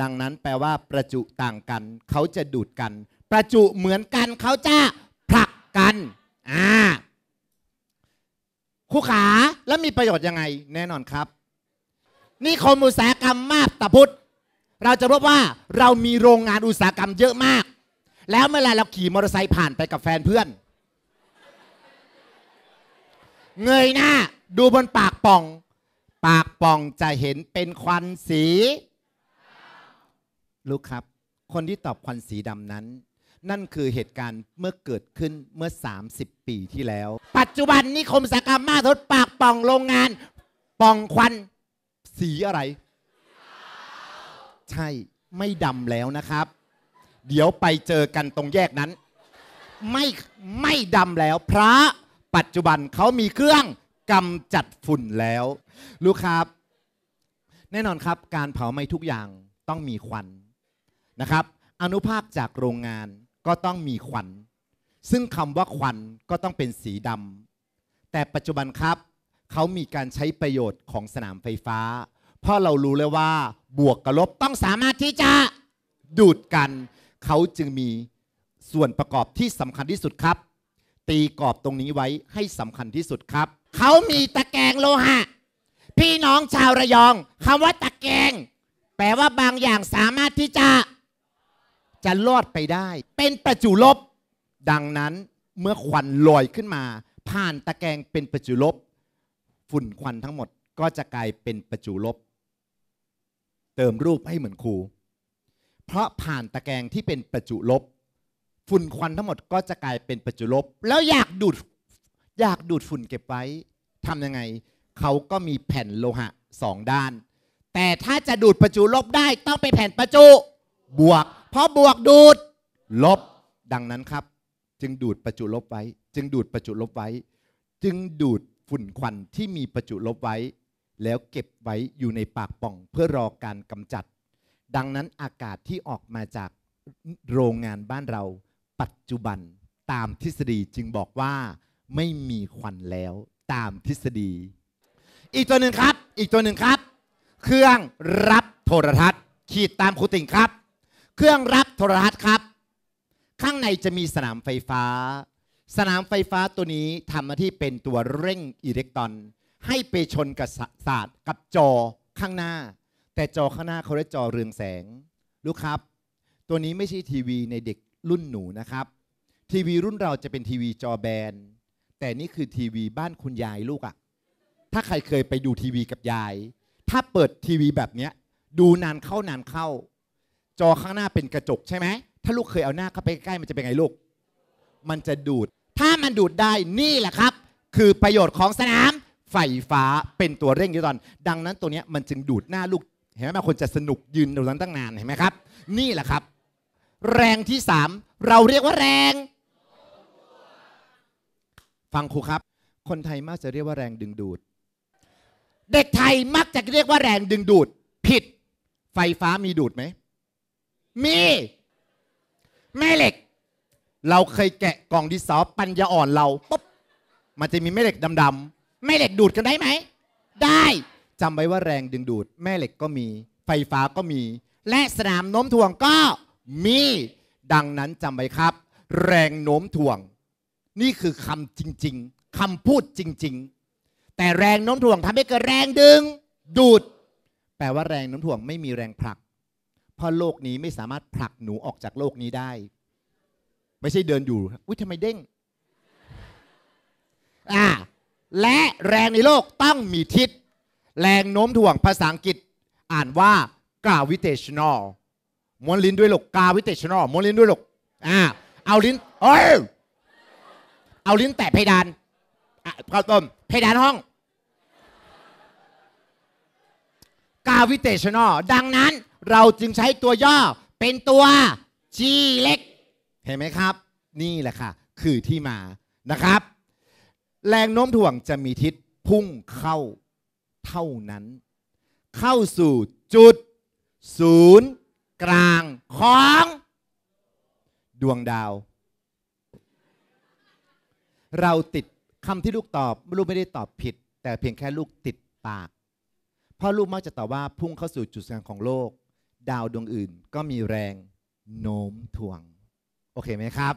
ดังนั้นแปลว่าประจุต่างกัน เขาจะดูดกันประจุเหมือนกันเขาจะผลักกัน อ่าคู่ขาแล้วมีประโยชน์ยังไง แน่นอนครับ นี่คมอุตสาหกรรมมากตะพุทธ เราจะพบว่าเรามีโรงงานอุตสาหกรรมเยอะมาก แล้วเมื่อไรเราขี่มอเตอร์ไซค์ผ่านไปกับแฟนเพื่อน เงยหน้าดูบนปากป่อง ปากป่องจะเห็นเป็นควันสีลูกครับ คนที่ตอบควันสีดำนั้นนั่นคือเหตุการณ์เมื่อเกิดขึ้นเมื่อ 30 ปีที่แล้ว ปัจจุบันนิคมสากรรมมาทดปากป่องโรงงาน ป่องควัน สีอะไร ใช่ไม่ดำแล้วนะครับ เดี๋ยวไปเจอกันตรงแยกนั้น ไม่ไม่ดำแล้ว พระปัจจุบันเขามีเครื่องกำจัดฝุ่นแล้ว ลูกครับ แน่นอนครับการเผาไหม้ทุกอย่างต้องมีควันนะครับ อนุภาคจากโรงงานก็ต้องมีควัน ซึ่งคำว่าควัน ก็ต้องเป็นสีดำ แต่ปัจจุบันครับ เขามีการใช้ประโยชน์ของสนามไฟฟ้า เพราะเรารู้แล้ว่า บวกกับลบต้องสามารถที่จะ ดูดกัน เขาจึงมีส่วนประกอบที่สำคัญที่สุดครับ ตีกรอบตรงนี้ไว้ให้สำคัญที่สุดครับ เขามีตะแกรงโลหะ พี่น้องชาวระยองคำว่าตะแกรงแปลว่าบางอย่างสามารถที่จะจะรอดไปได้เป็นประจุลบ ดังนั้นเมื่อควันลอยขึ้นมา ผ่านตะแกรงเป็นประจุลบ ฝุ่นควันทั้งหมดก็จะกลายเป็นประจุลบ เติมรูปให้เหมือนครูเพราะผ่านตะแกรงที่เป็นประจุลบ ฝุ่นควันทั้งหมดก็จะกลายเป็นประจุลบ แล้วอยากดูดอยากดูดฝุ่นเก็บไว้ทำยังไงเขาก็มีแผ่นโลหะสองด้าน แต่ถ้าจะดูดประจุลบได้ต้องเป็นแผ่นประจุบวกเพราะบวกดูดลบดังนั้นครับ จึงดูดประจุลบไว้ จึงดูดประจุลบไว้ จึงดูดฝุ่น ควันที่มีประจุลบไว้ แล้วเก็บไว้อยู่ในปากป่องเพื่อรอการกำจัด ดังนั้นอากาศที่ออกมาจากโรงงานบ้านเรา ปัจจุบันตามทฤษฎีจึงบอกว่าไม่มีควันแล้วตามทฤษฎี อีกตัวหนึ่งครับ อีกตัวหนึ่งครับ เครื่องรับโทรทัศน์ขีดตามคูติ่งครับเครื่องรับโทรทัศน์ครับ ข้างในจะมีสนามไฟฟ้า สนามไฟฟ้าตัวนี้ทำหน้าที่เป็นตัวเร่งอิเล็กตรอน ให้ไปชนกับศาสตร์ กับจอข้างหน้า แต่จอข้างหน้าเขาเรียกจอเรืองแสง ลูกครับ ตัวนี้ไม่ใช่ทีวีในเด็กรุ่นหนูนะครับทีวีรุ่นเราจะเป็นทีวีจอแบน แต่นี่คือทีวีบ้านคุณยายลูกอะถ้าใครเคยไปดูทีวี กับยาย ถ้าเปิดทีวี แบบเนี้ยดูนานเข้านานเข้าจอข้างหน้าเป็นกระจกใช่ไหม ถ้าลูกเคยเอาหน้าเข้าไปใกล้มันจะเป็นไงลูก มันจะดูด ถ้ามันดูดได้ นี่แหละครับ คือประโยชน์ของสนาม ไฟฟ้าเป็นตัวเร่งยิวตอน ดังนั้นตัวนี้มันจึงดูดหน้าลูก เห็นไหมคนจะสนุกยืนตรงนั้นตั้งนานเห็นไหมครับ นี่แหละครับ แรงที่ 3 เราเรียกว่าแรง ฟังครูครับ คนไทยมักจะเรียกว่าแรงดึงดูด เด็กไทยมักจะเรียกว่าแรงดึงดูด ผิด ไฟฟ้ามีดูดไหมมีแม่เหล็ก เราเคยแกะกล่องดิสซอปัญญาอ่อนเราปุ๊บมันจะมีแม่เหล็กดำๆ แม่เหล็กดูดกันได้ไหม ได้จำไว้ว่าแรงดึงดูด แม่เหล็กก็มี ไฟฟ้าก็มี และสนามโน้มถ่วงก็ มี ดังนั้นจำไว้ครับ แรงโน้มถ่วง นี่คือคำจริงๆคำพูดจริงๆ แต่แรงโน้มถ่วงทำให้เกิดแรงดึง ดูด แปลว่าแรงโน้มถ่วงไม่มีแรงผลักเพราะโลกนี้ไม่สามารถผลักหนูออกจากโลกนี้ได้ ไม่ใช่เดินอยู่อุ้ยทำไมเด้งอ่าและแรงในโลกต้องมีทิศแรงโน้มถ่วงภาษาอังกฤษอ่านว่า gravitational ม้วนลิ้นด้วยหลก gravitational ม้วนลิ้นด้วยหลกอ่าเอาลิ้น เอ้ยเอาลิ้นแตะเพดานอ่ะข้าต้มเพดานห้อง gravitational ดังนั้นเราจึงใช้ตัวย่อเป็นตัว G เล็ก เห็นไหมครับ นี่แหละค่ะ คือที่มานะครับ แรงโน้มถ่วงจะมีทิศพุ่งเข้าเท่านั้น เข้าสู่จุดศูนย์กลางของดวงดาว เราติดคำที่ลูกตอบลูกไม่ได้ตอบผิด แต่เพียงแค่ลูกติดปาก เพราะลูกมักจะตอบว่าพุ่งเข้าสู่จุดกลางของโลกดาวดวงอื่น ก็มีแรง โน้มถ่วง โอเคไหมครับ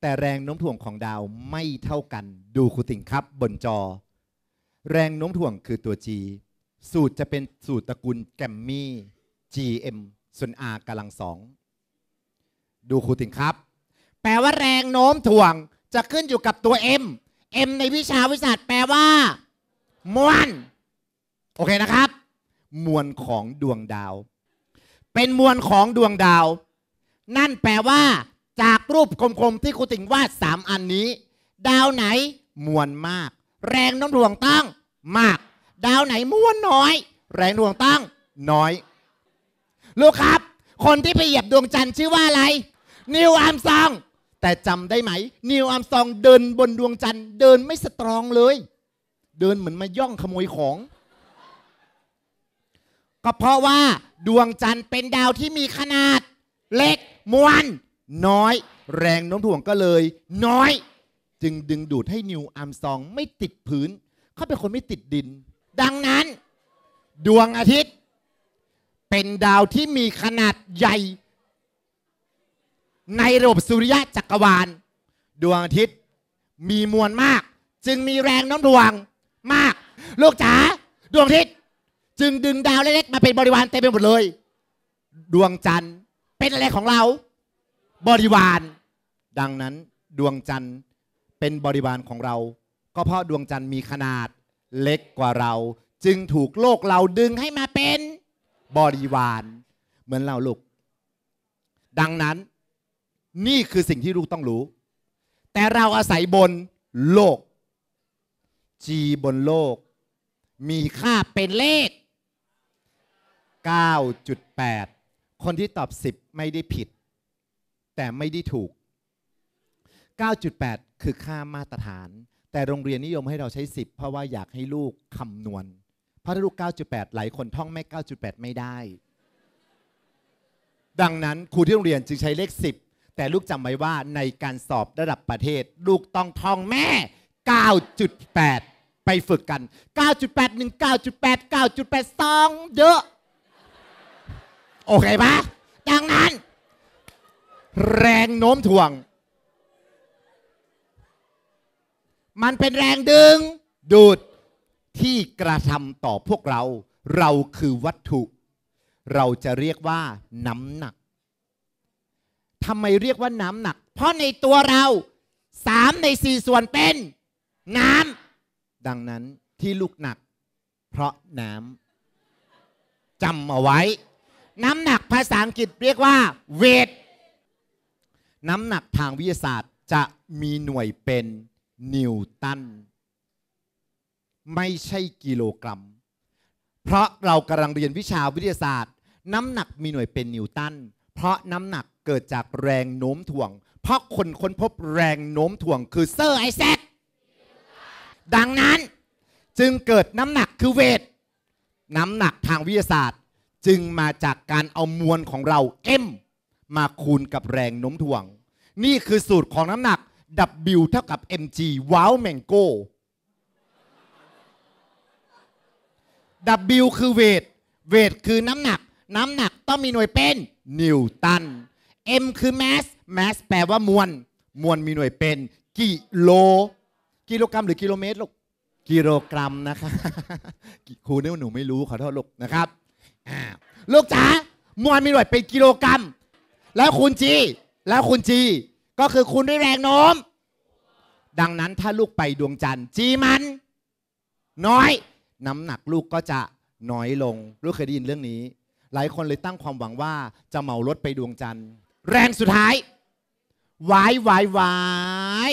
แต่แรงโน้มถ่วงของดาวไม่เท่ากัน ดูครูติ่งครับบนจอ แรงโน้มถ่วงคือตัว G สูตรจะเป็นสูตรตระกูลแกมมี่ GM ส่วน R กำลังสอง ดูครูติ่งครับ แปลว่าแรงโน้มถ่วงจะขึ้นอยู่กับตัว M M ในวิชาวิชาแปลว่า มวล โอเค นะครับ มวลของดวงดาวเป็นมวลของดวงดาว นั่นแปลว่า จากรูปกลมๆที่ครูติ่งวาดสามอันนี้ ดาวไหน มวลมาก แรงน้ำหวงตั้ง มาก ดาวไหนมวลน้อย แรงดวงตั้ง น้อยลูกครับ คนที่ไปเหยียบดวงจันทร์ชื่อว่าอะไร นิวอัมซองแต่จำได้ไหม นิวอัมซองเดินบนดวงจันทร์เดินไม่สตรองเลย เดินเหมือนมาย่องขโมยของก็เพราะว่า ดวงจันทร์เป็นดาวที่มีขนาด เล็กมวลน้อย แรงโน้มถ่วงก็เลย น้อย จึงดึงดูดให้นิวอัมซองไม่ติดพื้นเขาเป็นคนไม่ติดดิน ดังนั้น ดวงอาทิตย์ เป็นดาวที่มีขนาดใหญ่ ในระบบสุริยะจักรวาล ดวงอาทิตย์มีมวลมาก จึงมีแรงโน้มถ่วงมาก ลูกจ๋าดวงอาทิตย์จึงดึงดาวเล็กๆมาเป็นบริวารเต็มไปหมดเลย ดวงจันทร์เป็นอะไรของเรา บริวาร ดังนั้นดวงจันทร์เป็นบริวารของเรา ก็เพราะดวงจันทร์มีขนาดเล็กกว่าเรา จึงถูกโลกเราดึงให้มาเป็นบริวารเหมือนเราลูกดังนั้นนี่คือสิ่งที่ลูกต้องรู้ แต่เราอาศัยบนโลก จีบนโลก มีค่าเป็นเลข9.8 คนที่ตอบ 10 ไม่ได้ผิด แต่ไม่ได้ถูก 9.8 คือค่ามาตรฐาน แต่โรงเรียนนิยมให้เราใช้ 10 เพราะว่าอยากให้ลูกคำนวณ เพราะถ้าลูก 9.8 หลายคนท่องไม่ 9.8 ไม่ได้ ดังนั้น ครูที่โรงเรียนจึงใช้เลข 10 แต่ลูกจำไว้ว่าในการสอบระดับประเทศ ลูกต้องท่องแม่ 9.8 ไปฝึกกัน 9.81 9.8 9.82เยอะโอเคปะ ดังนั้น แรงโน้มถ่วง มันเป็นแรงดึงดูดที่กระทำต่อพวกเรา เราคือวัตถุ เราจะเรียกว่าน้ำหนัก ทำไมเรียกว่าน้ำหนัก เพราะในตัวเราสามในสี่ส่วนเป็นน้ำ ดังนั้นที่ลูกหนัก เพราะน้ำจำเอาไว้น้ำหนักภาษาอังกฤษเรียกว่าเวท น้ำหนักทางวิทยาศาสตร์จะมีหน่วยเป็นนิวตัน ไม่ใช่กิโลกรัม เพราะเรากำลังเรียนวิชาวิทยาศาสตร์ น้ำหนักมีหน่วยเป็นนิวตัน เพราะน้ำหนักเกิดจากแรงโน้มถ่วง เพราะคนค้นพบแรงโน้มถ่วงคือเซอร์ไอแซคดังนั้นจึงเกิดน้ำหนักคือเวท น้ำหนักทางวิทยาศาสตร์จึงมาจากการเอามวลของเรา M มาคูณกับแรงโน้มถ่วง นี่คือสูตรของน้ำหนัก W เท่ากับ mg ว้าวแมงโก้ W คือเวท เวทคือน้ำหนัก น้ำหนักต้องมีหน่วยเป็นนิวตัน M คือ mass mass แปลว่ามวล มวลมีหน่วยเป็นกิโล กิโลกรัม หรือกิโลเมตรลูกกิโลกรัมนะคะครูเนี่ยหนูไม่รู้ขอโทษลูกนะครับลูกจ๋ามวลมีหน่วยเป็นกิโลกรัม แล้วคูณจีแล้วคูณจีก็คือคูณด้วยแรงโน้มดังนั้นถ้าลูกไปดวงจันทร์จีมัน น้อย น้ำหนักลูกก็จะน้อยลงลูกเคยได้ยินเรื่องนี้ หลายคนเลยตั้งความหวังว่าจะเหมารถไปดวงจันทร์ แรงสุดท้ายวายวายวาย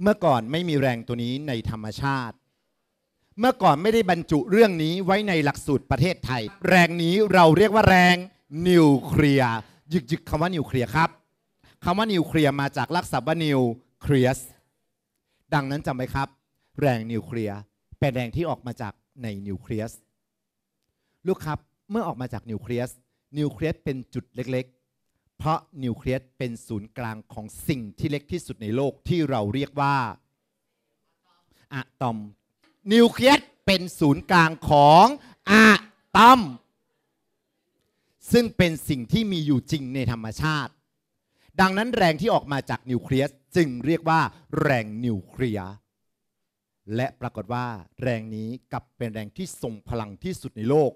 เมื่อก่อนไม่มีแรงตัวนี้ในธรรมชาติเมื่อก่อนไม่ได้บรรจุเรื่องนี้ไว้ในหลักสูตรประเทศไทย แรงนี้เราเรียกว่าแรงนิวเคลียร์ยึกยึกคำว่านิวเคลียร์ครับคำว่านิวเคลียร์มาจากลักษณะว่านิวเคลียสดังนั้นจำไว้ครับ แรงนิวเคลียร์เป็นแรงที่ออกมาจากในนิวเคลียสลูกครับเมื่อออกมาจากนิวเคลียสนิวเคลียสเป็นจุดเล็กๆ เพราะนิวเคลียสเป็นศูนย์กลางของสิ่งที่เล็กที่สุดในโลกที่เราเรียกว่าอะตอมนิวเคลียสเป็นศูนย์กลางของอะตอมซึ่งเป็นสิ่งที่มีอยู่จริงในธรรมชาติ ดังนั้นแรงที่ออกมาจากนิวเคลียสจึงเรียกว่าแรงนิวเคลียสและปรากฏว่าแรงนี้กลับเป็นแรงที่ทรงพลังที่สุดในโลก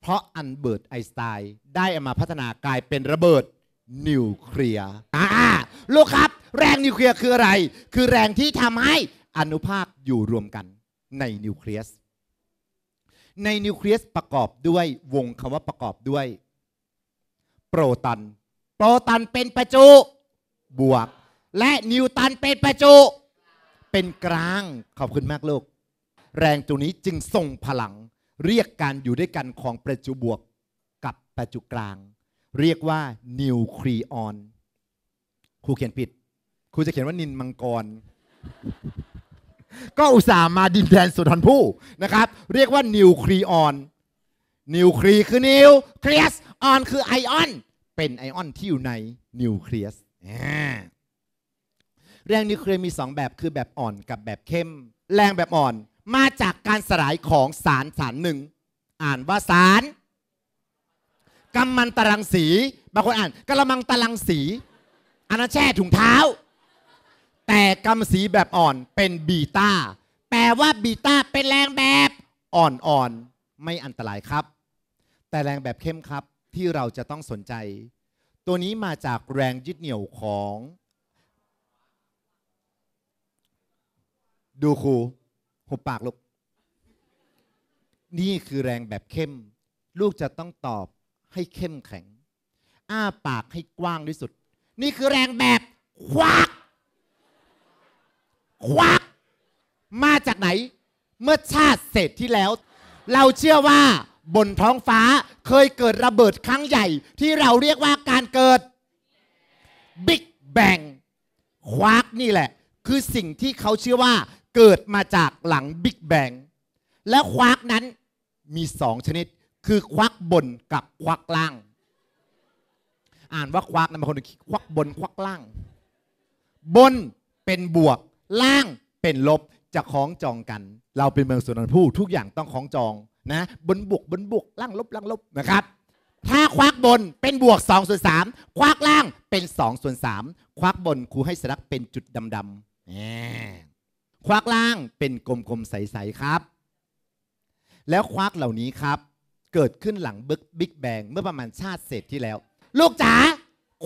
เพราะอันเบิร์ตไอสไตน์ได้เอามาพัฒนากลายเป็นระเบิด นิวเคลียสอ่าลูกครับ แรงนิวเคลียสคืออะไรคือแรงที่ทำให้อนุภาคอยู่รวมกันในนิวเคลียส ในนิวเคลียสประกอบด้วยวงคำว่าประกอบด้วยโปรตันโปรตันเป็นประจุบวก และนิวตันเป็นประจุเป็นกลางขอบคุณมากลูกแรงตัวนี้จึงส่งพลัง เรียกการอยู่ด้วยกันของประจุบวกกับประจุกลาง เรียกว่านิวคลีออนครูเขียนผิดครูจะเขียนว่านินมังกรก็อุตส่าห์มาดินแดนสุนทรภูนะครับเรียกว่านิวคลีออนนิวคลีคือนิวเคลียสออนคือไอออนเป็นไอออนที่อยู่ในนิวเคลียสแรงนิวเคลียสมี 2 แบบคือแบบอ่อนกับแบบเข้ม แรงแบบอ่อนมาจากการสลายของสารสารหนึ่ง อ่านว่าสารกัมมันตรังสี บางคนอ่านกะละมังตรังสีอันนั้นแช่ถุงเท้าแต่กำสีแบบอ่อนเป็นบีตาแปลว่าบีตาเป็นแรงแบบอ่อนๆไม่อันตรายครับ แต่แรงแบบเข้มครับที่เราจะต้องสนใจ ตัวนี้มาจากแรงยึดเหนี่ยวของ ดูครูหุบปากลูกนี่คือแรงแบบเข้ม ลูกจะต้องตอบให้เข้มแข็ง อ้าปากให้กว้างที่สุด นี่คือแรงแบบควักควักมาจากไหน เมื่อชาติเสร็จที่แล้ว เราเชื่อว่า บนท้องฟ้าเคยเกิดระเบิดครั้งใหญ่ที่เราเรียกว่าการเกิดบิ๊กแบงควักนี่แหละ คือสิ่งที่เขาเชื่อว่า เกิดมาจากหลังบิ๊กแบงและควักนั้นมีสองชนิด คือควักบนกับควักล่าง อ่านว่าควักนะบางคนควักบนควักล่าง บนเป็นบวกล่างเป็นลบจะคล้องจองกัน เราเป็นเมืองสุนนทรภู้ทุกอย่างต้องคล้องจองนะ บนบวกบนบวกล่างลบล่างลบนะครับถ้าควักบนเป็นบวก2ส่วน3ควักล่างเป็น2ส่วน3ควักบนครูให้สลักเป็นจุดดำดำควักล่างเป็นกลมๆใสๆครับ แล้วควักเหล่านี้ครับ เกิดขึ้นหลังบึกบิ๊กแบงเมื่อประมาณชาติเศษที่แล้วลูกจ๋า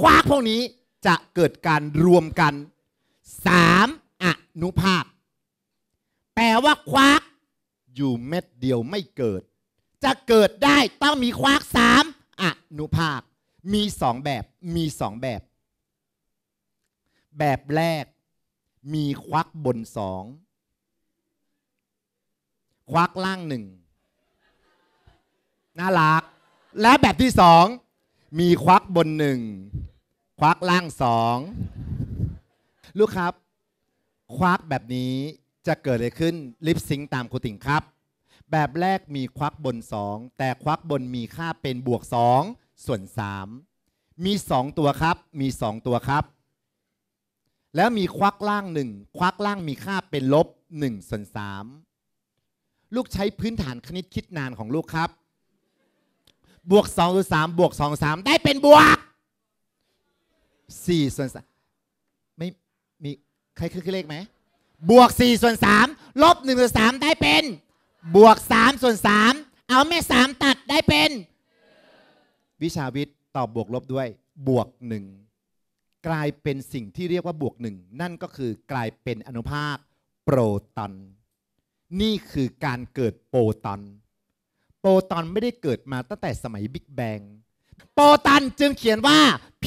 ควักพวกนี้จะเกิดการรวมกัน 3นุภาพแปลว่าควัก อยู่เม็ดเดียวไม่เกิด จะเกิดได้ต้องมีควักสามอนุภาค มีสองแบบ มีสองแบบ แบบแรก มีควักบนสอง ควักล่างหนึ่งน่ารัก และแบบที่สองมีควักบนหนึ่ง ควักล่างสอง ลูกครับควักแบบนี้จะเกิดอะไรขึ้นลิปซิงตามครูติ่งครับ แบบแรกมีควักบน 2 แต่ควักบนมีค่าเป็นบวก2ส่วน3มี 2 ตัวครับมี 2 ตัวครับ แล้วมีควักล่าง 1 ควักล่างมีค่าเป็นลบ1ส่วน3ลูกใช้พื้นฐานคณิตคิดนานของลูกครับบวก2ส่วน3บวก2 3 ได้เป็นบวก4ส่วน3ไม่มีใครคือเลขไหม บวก4ส่วน3ลบ1ส่วน3ได้เป็น บวก3ส่วน3เอาแม่3ตัดได้เป็นวิชาวิทย์ตอบบวกลบด้วย บวก1กลายเป็นสิ่งที่เรียกว่าบวก1นั่นก็คือกลายเป็นอนุภาคโปรตอน นี่คือการเกิดโปรตอน โปรตอนไม่ได้เกิดมาตั้งแต่สมัยบิ๊กแบง โปรตอนจึงเขียนว่า P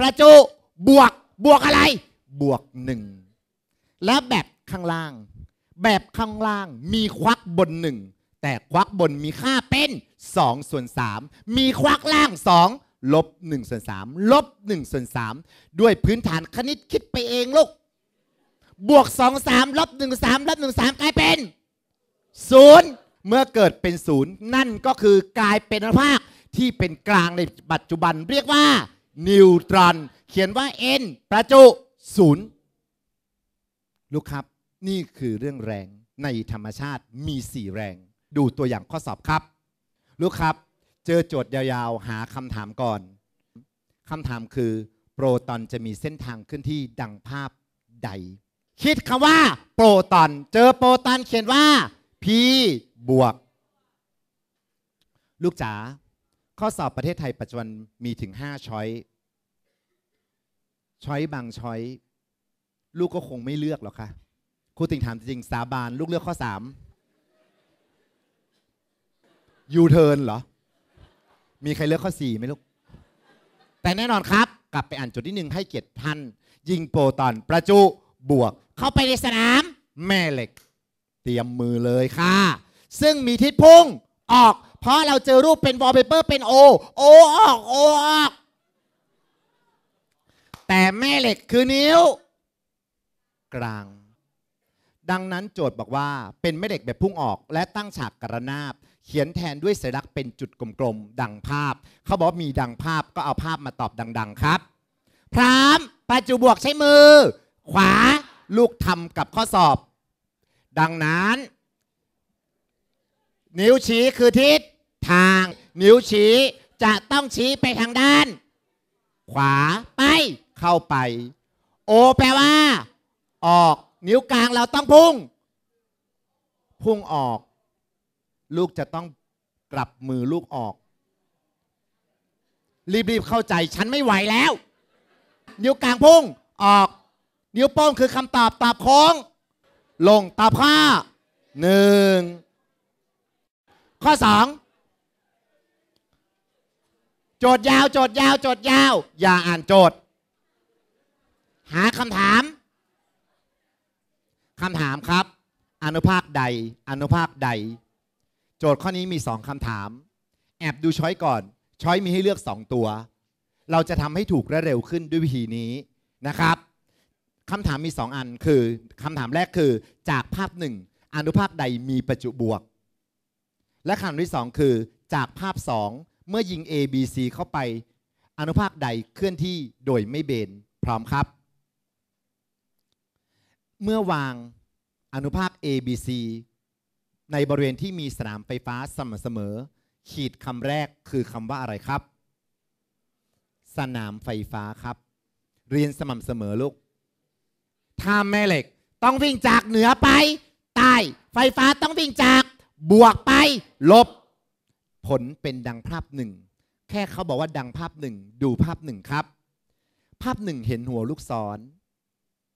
ประจุบวกบวกอะไรบวกหนึ่งและแบบข้างล่าง แบบข้างล่างมีควักบนหนึ่งแต่ควักบนมีค่าเป็น2ส่วน3มีควักล่าง2ลบ1ส่วน3ลบ1ส่วน3ด้วยพื้นฐานคณิตคิดไปเองลูกบวก2 3ลบ1 3ลบ1 3 กลายเป็น 0 เมื่อเกิดเป็น 0 นั่นก็คือกลายเป็นอนุภาค ที่เป็นกลางในปัจจุบันเรียกว่านิวตรอนเขียนว่า n ประจุศูนย์ลูกครับนี่คือเรื่องแรงในธรรมชาติมีสี่แรง ดูตัวอย่างข้อสอบครับ ลูกครับ เจอโจทย์ยาวๆหาคำถามก่อนคำถามคือโปรตอนจะมีเส้นทางขึ้นที่ดังภาพใด คิดคำว่าโปรตอนเจอโปรตอนเขียนว่า p บวก ลูกจ๋าข้อสอบประเทศไทยปัจจุบันมีถึง 5 ช้อยช้อยบางช้อย ลูกก็คงไม่เลือกหรอกคะ่ะครูติ่งถามจริงสาบาน ลูกเลือกข้อสามยูเทิร์นเหรอ มีใครเลือกข้อสี่ไหมลูก แต่แน่นอนครับ กลับไปอ่านจุดที่หนึ่งให้เกียรติท่านยิงโปรตอน ประจุบวกเข้าไปในสนาม แม่เหล็ก เตรียมมือเลยค่ะ ซึ่งมีทิศพุ่งออก เพราะเราเจอรูปเป็นวอลเปเปอร์ เป็นโอโอออกโอออกแต่แม่เหล็กคือนิ้ว กลาง ดังนั้นโจทย์บอกว่าเป็นแม่เหล็กแบบพุ่งออกและตั้งฉากกระนาบเขียนแทนด้วยสัญลักษณ์เป็นจุดกลมๆดังภาพ เขาบอกมีดังภาพก็เอาภาพมาตอบดัง ๆครับ พร้อมปัจจุบวกใช้มือ ขวาลูกทำกับข้อสอบ ดังนั้น นิ้วชี้คือทิศทาง นิ้วชี้จะต้องชี้ไปทางด้าน ขวาไปเข้าไป โอ แปลว่า ออก นิ้วกลางเราต้องพุ่ง พุ่งออก ลูกจะต้องกลับมือลูกออก รีบ ๆ เข้าใจฉันไม่ไหวแล้ว นิ้วกลางพุ่งออก นิ้วโป้งคือคำตอบตอบโค้งลงตอบข้าหนึ่งข้อสองจทย์ยาว โจทย์ยาว โจทย์ยาว อย่าอ่านโจทย์หาคำถาม คำถามครับ อนุภาคใด อนุภาคใด โจทย์ข้อนี้มีสองคำถาม แอบดูช้อยก่อน ช้อยมีให้เลือกสองตัว เราจะทำให้ถูกและเร็วขึ้นด้วยวิธีนี้นะครับ คำถามมีสองอันคือ คำถามแรกคือ จากภาพหนึ่งอนุภาคใดมีประจุบวก และคำถามที่สองคือ จากภาพสองเมื่อยิง A B C เข้าไป อนุภาคใดเคลื่อนที่โดยไม่เบน พร้อมครับเมื่อวางอนุภาค ABC ในบริเวณที่มีสนามไฟฟ้าสม่ำเสมอ ขีดคำแรกคือคำว่าอะไรครับสนามไฟฟ้าครับ เรียนสม่ำเสมอลูกถ้าแม่เหล็กต้องวิ่งจากเหนือไปใต้ไฟฟ้าต้องวิ่งจาก บวกไปลบ ผลเป็นดังภาพหนึ่งแค่เขาบอกว่าดังภาพหนึ่งดูภาพหนึ่งครับภาพหนึ่งเห็นหัวลูกศร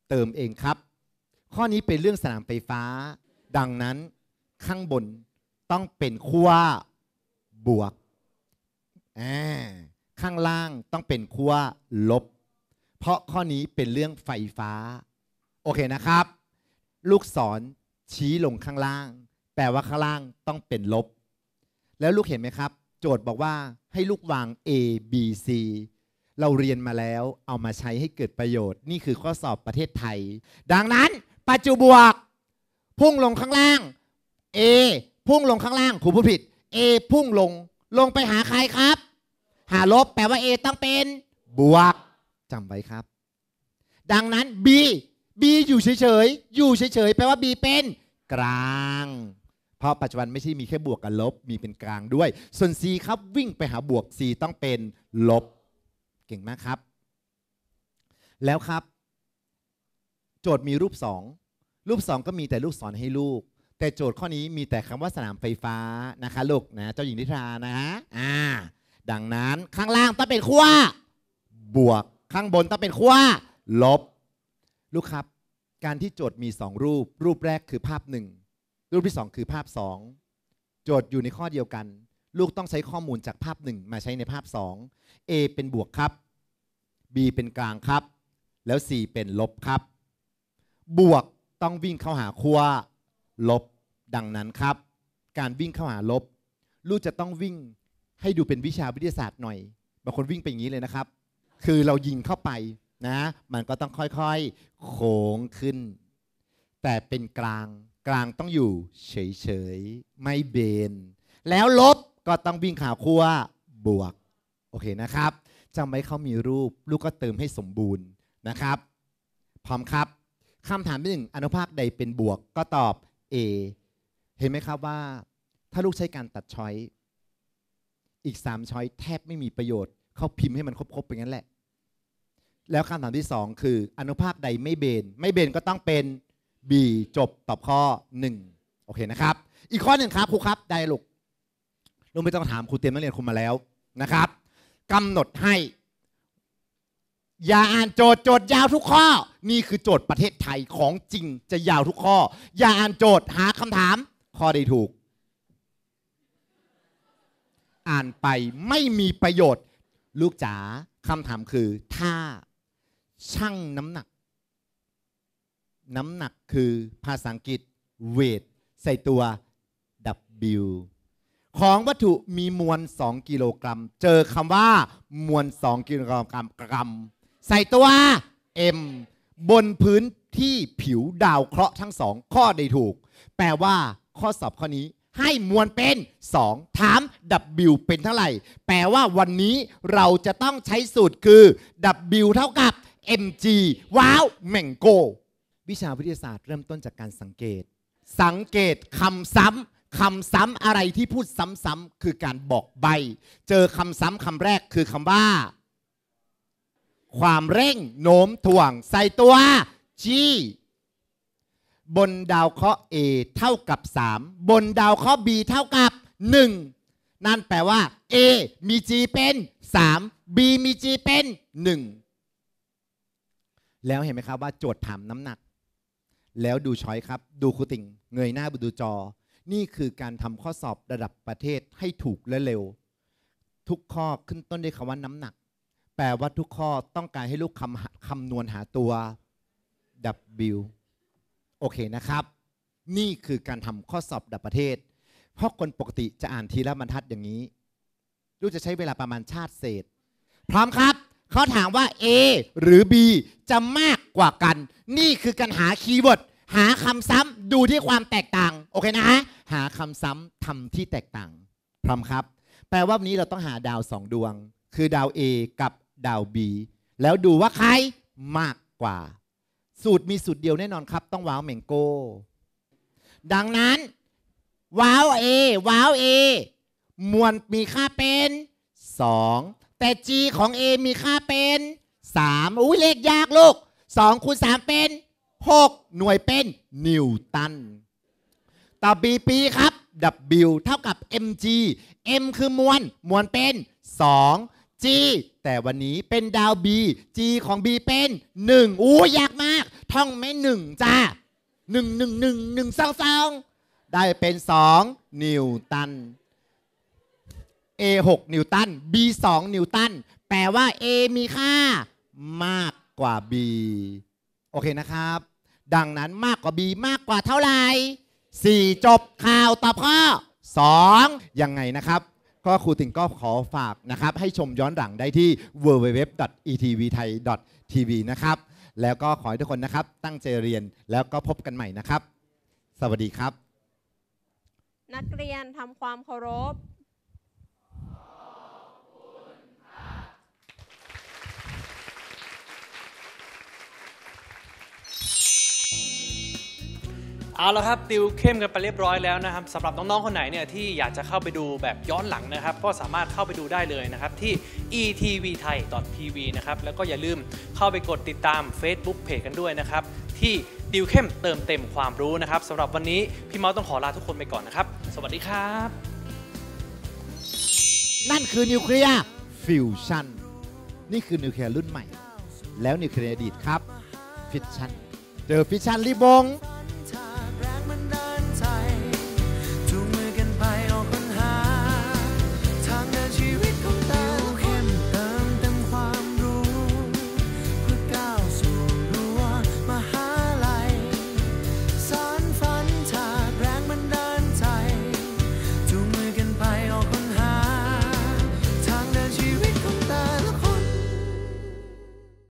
เติมเองครับข้อนี้เป็นเรื่องสนามไฟฟ้า ดังนั้น ข้างบนต้องเป็นขั้ว บวกข้างล่างต้องเป็นขั้วลบ เพราะข้อนี้เป็นเรื่องไฟฟ้าโอเคนะครับ ลูกศร ชี้ลงข้างล่าง แปลว่าข้างล่างต้องเป็นลบ แล้วลูกเห็นไหมครับ โจทย์บอกว่า ให้ลูกวาง A B C เราเรียนมาแล้วเอามาใช้ให้เกิดประโยชน์ นี่คือข้อสอบประเทศไทย ดังนั้นปัจจุบวก พุ่งลงข้างล่าง A พุ่งลงข้างล่างครูพูดผิด A พุ่งลงลงไปหาใครครับ หาลบแปลว่า A ต้องเป็น บวกจำไว้ครับ ดังนั้น B B อยู่เฉยๆอยู่ เฉยๆแปลว่า B เป็นกลาง เพราะปัจจุบันไม่ใช่มีแค่บวกกับลบมีเป็นกลางด้วย ส่วน C ครับวิ่งไปหาบวก C ต้องเป็น ลบ เก่งมากครับ แล้วครับโจทย์มีรูป 2 รูป 2 ก็มีแต่ลูกศรให้ลูก แต่โจทย์ข้อนี้มีแต่คำว่าสนามไฟฟ้า นะคะลูกนะ เจ้าหญิงนิทรานะฮะ อ่า ดังนั้นข้างล่างต้องเป็นขั้วบวก ข้างบนต้องเป็นขั้วลบ ลูกครับ การที่โจทย์มี 2 รูป รูปแรกคือภาพ 1 รูปที่ 2 คือภาพ 2 โจทย์อยู่ในข้อเดียวกัน ลูกต้องใช้ข้อมูลจากภาพ 1 มาใช้ในภาพ 2 A เป็นบวกครับ B เป็นกลางครับ แล้ว C เป็นลบครับบวกต้องวิ่งเข้าหาขั้วลบดังนั้นครับ การวิ่งเข้าหาลบ ลูกจะต้องวิ่งให้ดูเป็นวิชาวิทยาศาสตร์หน่อยบางคนวิ่งไปอย่างนี้เลยนะครับ คือเรายิงเข้าไปนะ มันก็ต้องค่อยๆโค้งขึ้น แต่เป็นกลางกลางต้องอยู่เฉยๆไม่เบน แล้วลบก็ต้องวิ่งขาขั้วบวกโอเคนะครับจำไว้เขามีรูป ลูกก็เติมให้สมบูรณ์นะครับพร้อมครับคำถามที่หนึ่งอนุภาคใดเป็นบวกก็ตอบ A เห็นไหมครับว่า ถ้าลูกใช้การตัดช้อยอีก3ช้อยแทบไม่มีประโยชน์เขาพิมพ์ให้มันครบๆไปงั้นแหละ แล้วคำถามที่ 2 คือ อนุภาคใดไม่เบน ไม่เบนก็ต้องเป็น B จบตอบข้อ 1 โอเคนะครับ อีกข้อหนึ่งครับครูครับได้ลูกลูกไม่ต้องถามครูเตรียมนักเรียนคุณมาแล้วนะครับกำหนดให้อย่าอ่านโจทย์โจทย์ยาวทุกข้อ นี่คือโจทย์ประเทศไทยของจริงจะยาวทุกข้อ อย่าอ่านโจทย์หาคำถามข้อใดถูก อ่านไปไม่มีประโยชน์ลูกจ๋าคำถามคือถ้าชั่งน้ำหนัก น้ำหนักคือภาษาอังกฤษ weight ใส่ตัว W ของวัตถุมีมวล2กิโลกรัม เจอคำว่า มวล2กิโลกรัมกรัมใส่ตัว M บนพื้นที่ผิวดาวเคราะห์ทั้งสองข้อได้ถูก แปลว่าข้อสอบข้อนี้ให้มวลเป็น 2 ถาม W เป็นเท่าไหร่ แปลว่าวันนี้เราจะต้องใช้สูตรคือ W เท่ากับ mg ว้าว แมงโก วิชาวิทยาศาสตร์เริ่มต้นจากการสังเกต สังเกตคำซ้ำคำซ้ำอะไรที่พูดซ้ำๆคือการบอกใบ เจอคำซ้ำคำแรกคือคำว่าความเร่ง โน้มถ่วง ใส่ตัว G บนดาวเคราะห์ A เท่ากับ 3 บนดาวเคราะห์ B เท่ากับ 1 นั่นแปลว่า A มี G เป็น 3 B มี G เป็น 1 แล้วเห็นไหมครับว่าโจทย์ถามน้ำหนัก แล้วดูช้อยครับ ดูคูติงเงยหน้าดูจอ นี่คือการทำข้อสอบระดับประเทศให้ถูกและเร็ว ทุกข้อขึ้นต้นด้วยคำว่า น้ำหนักแปลว่าทุกข้อต้องการให้ลูกคำคำนวณหาตัว W โอเคนะครับ นี่คือการทำข้อสอบดับประเทศ เพราะคนปกติจะอ่านทีละบรรทัดอย่างนี้ลูกจะใช้เวลาประมาณชาติเศษ พร้อมครับเขาถามว่า A หรือ B จะมากกว่ากัน นี่คือการหาคีย์เวิร์ดหาคำซ้ำดูที่ความแตกต่าง โอเคนะฮะหาคำซ้ำทำที่แตกต่าง พร้อมครับ แปลว่าวันนี้เราต้องหาดาวสองดวง คือดาว A กับดาวบีแล้วดูว่าใครมากกว่า สูตรมีสูตรเดียวแน่นอนครับต้องว้าวเมงโก้ดังนั้นว้าวเอว้าวเอมวลมีค่าเป็น 2 แต่ g ของ a มีค่าเป็น 3 อุ้ยเลขยากลูก2คูณ3 เป็น 6 หน่วยเป็นนิวตันต่อ bp ครับ w เท่ากับ mg m คือมวล มวลเป็น 2 G แต่วันนี้เป็นดาว B G ของ B เป็น1อู้ยากมาก ท่องไม่หนึ่งจ้าหนึ่งหนึ่งหนึ่งหนึ่งสองสองได้เป็น 2 นิวตัน A 6 นิวตัน B 2 นิวตัน แปลว่า A มีค่ามากกว่า B โอเคนะครับ ดังนั้นมากกว่า B มากกว่าเท่าไหร่ 4 จบข่าวตอบข้อ2ยังไงนะครับก็ครูติ่งก็ขอฝากนะครับ ให้ชมย้อนหลังได้ที่ www.etvthai.tv นะครับแล้วก็ขอให้ทุกคนนะครับตั้งใจเรียนแล้วก็พบกันใหม่นะครับ สวัสดีครับ นักเรียนทำความเคารพเอาละครับติวเข้มกันไปเรียบร้อยแล้วนะครับสำหรับน้องๆคนไหนเนี่ยที่อยากจะเข้าไปดูแบบย้อนหลังนะครับ ก็สามารถเข้าไปดูได้เลยนะครับที่ etv ไทย .tv นะครับแล้วก็อย่าลืมเข้าไปกดติดตาม Facebook Page กันด้วยนะครับที่ติวเข้มเติมเต็มความรู้นะครับสำหรับวันนี้พี่เมาส์ต้องขอลาทุกคนไปก่อนนะครับ สวัสดีครับ นั่นคือนิวเคลียร์ฟิวชั่นนี่คือนิวเคลียร์รุ่นใหม่แล้วนิวเคลียร์อดีตครับฟิชชั่นเจอฟิชชั่นรีบง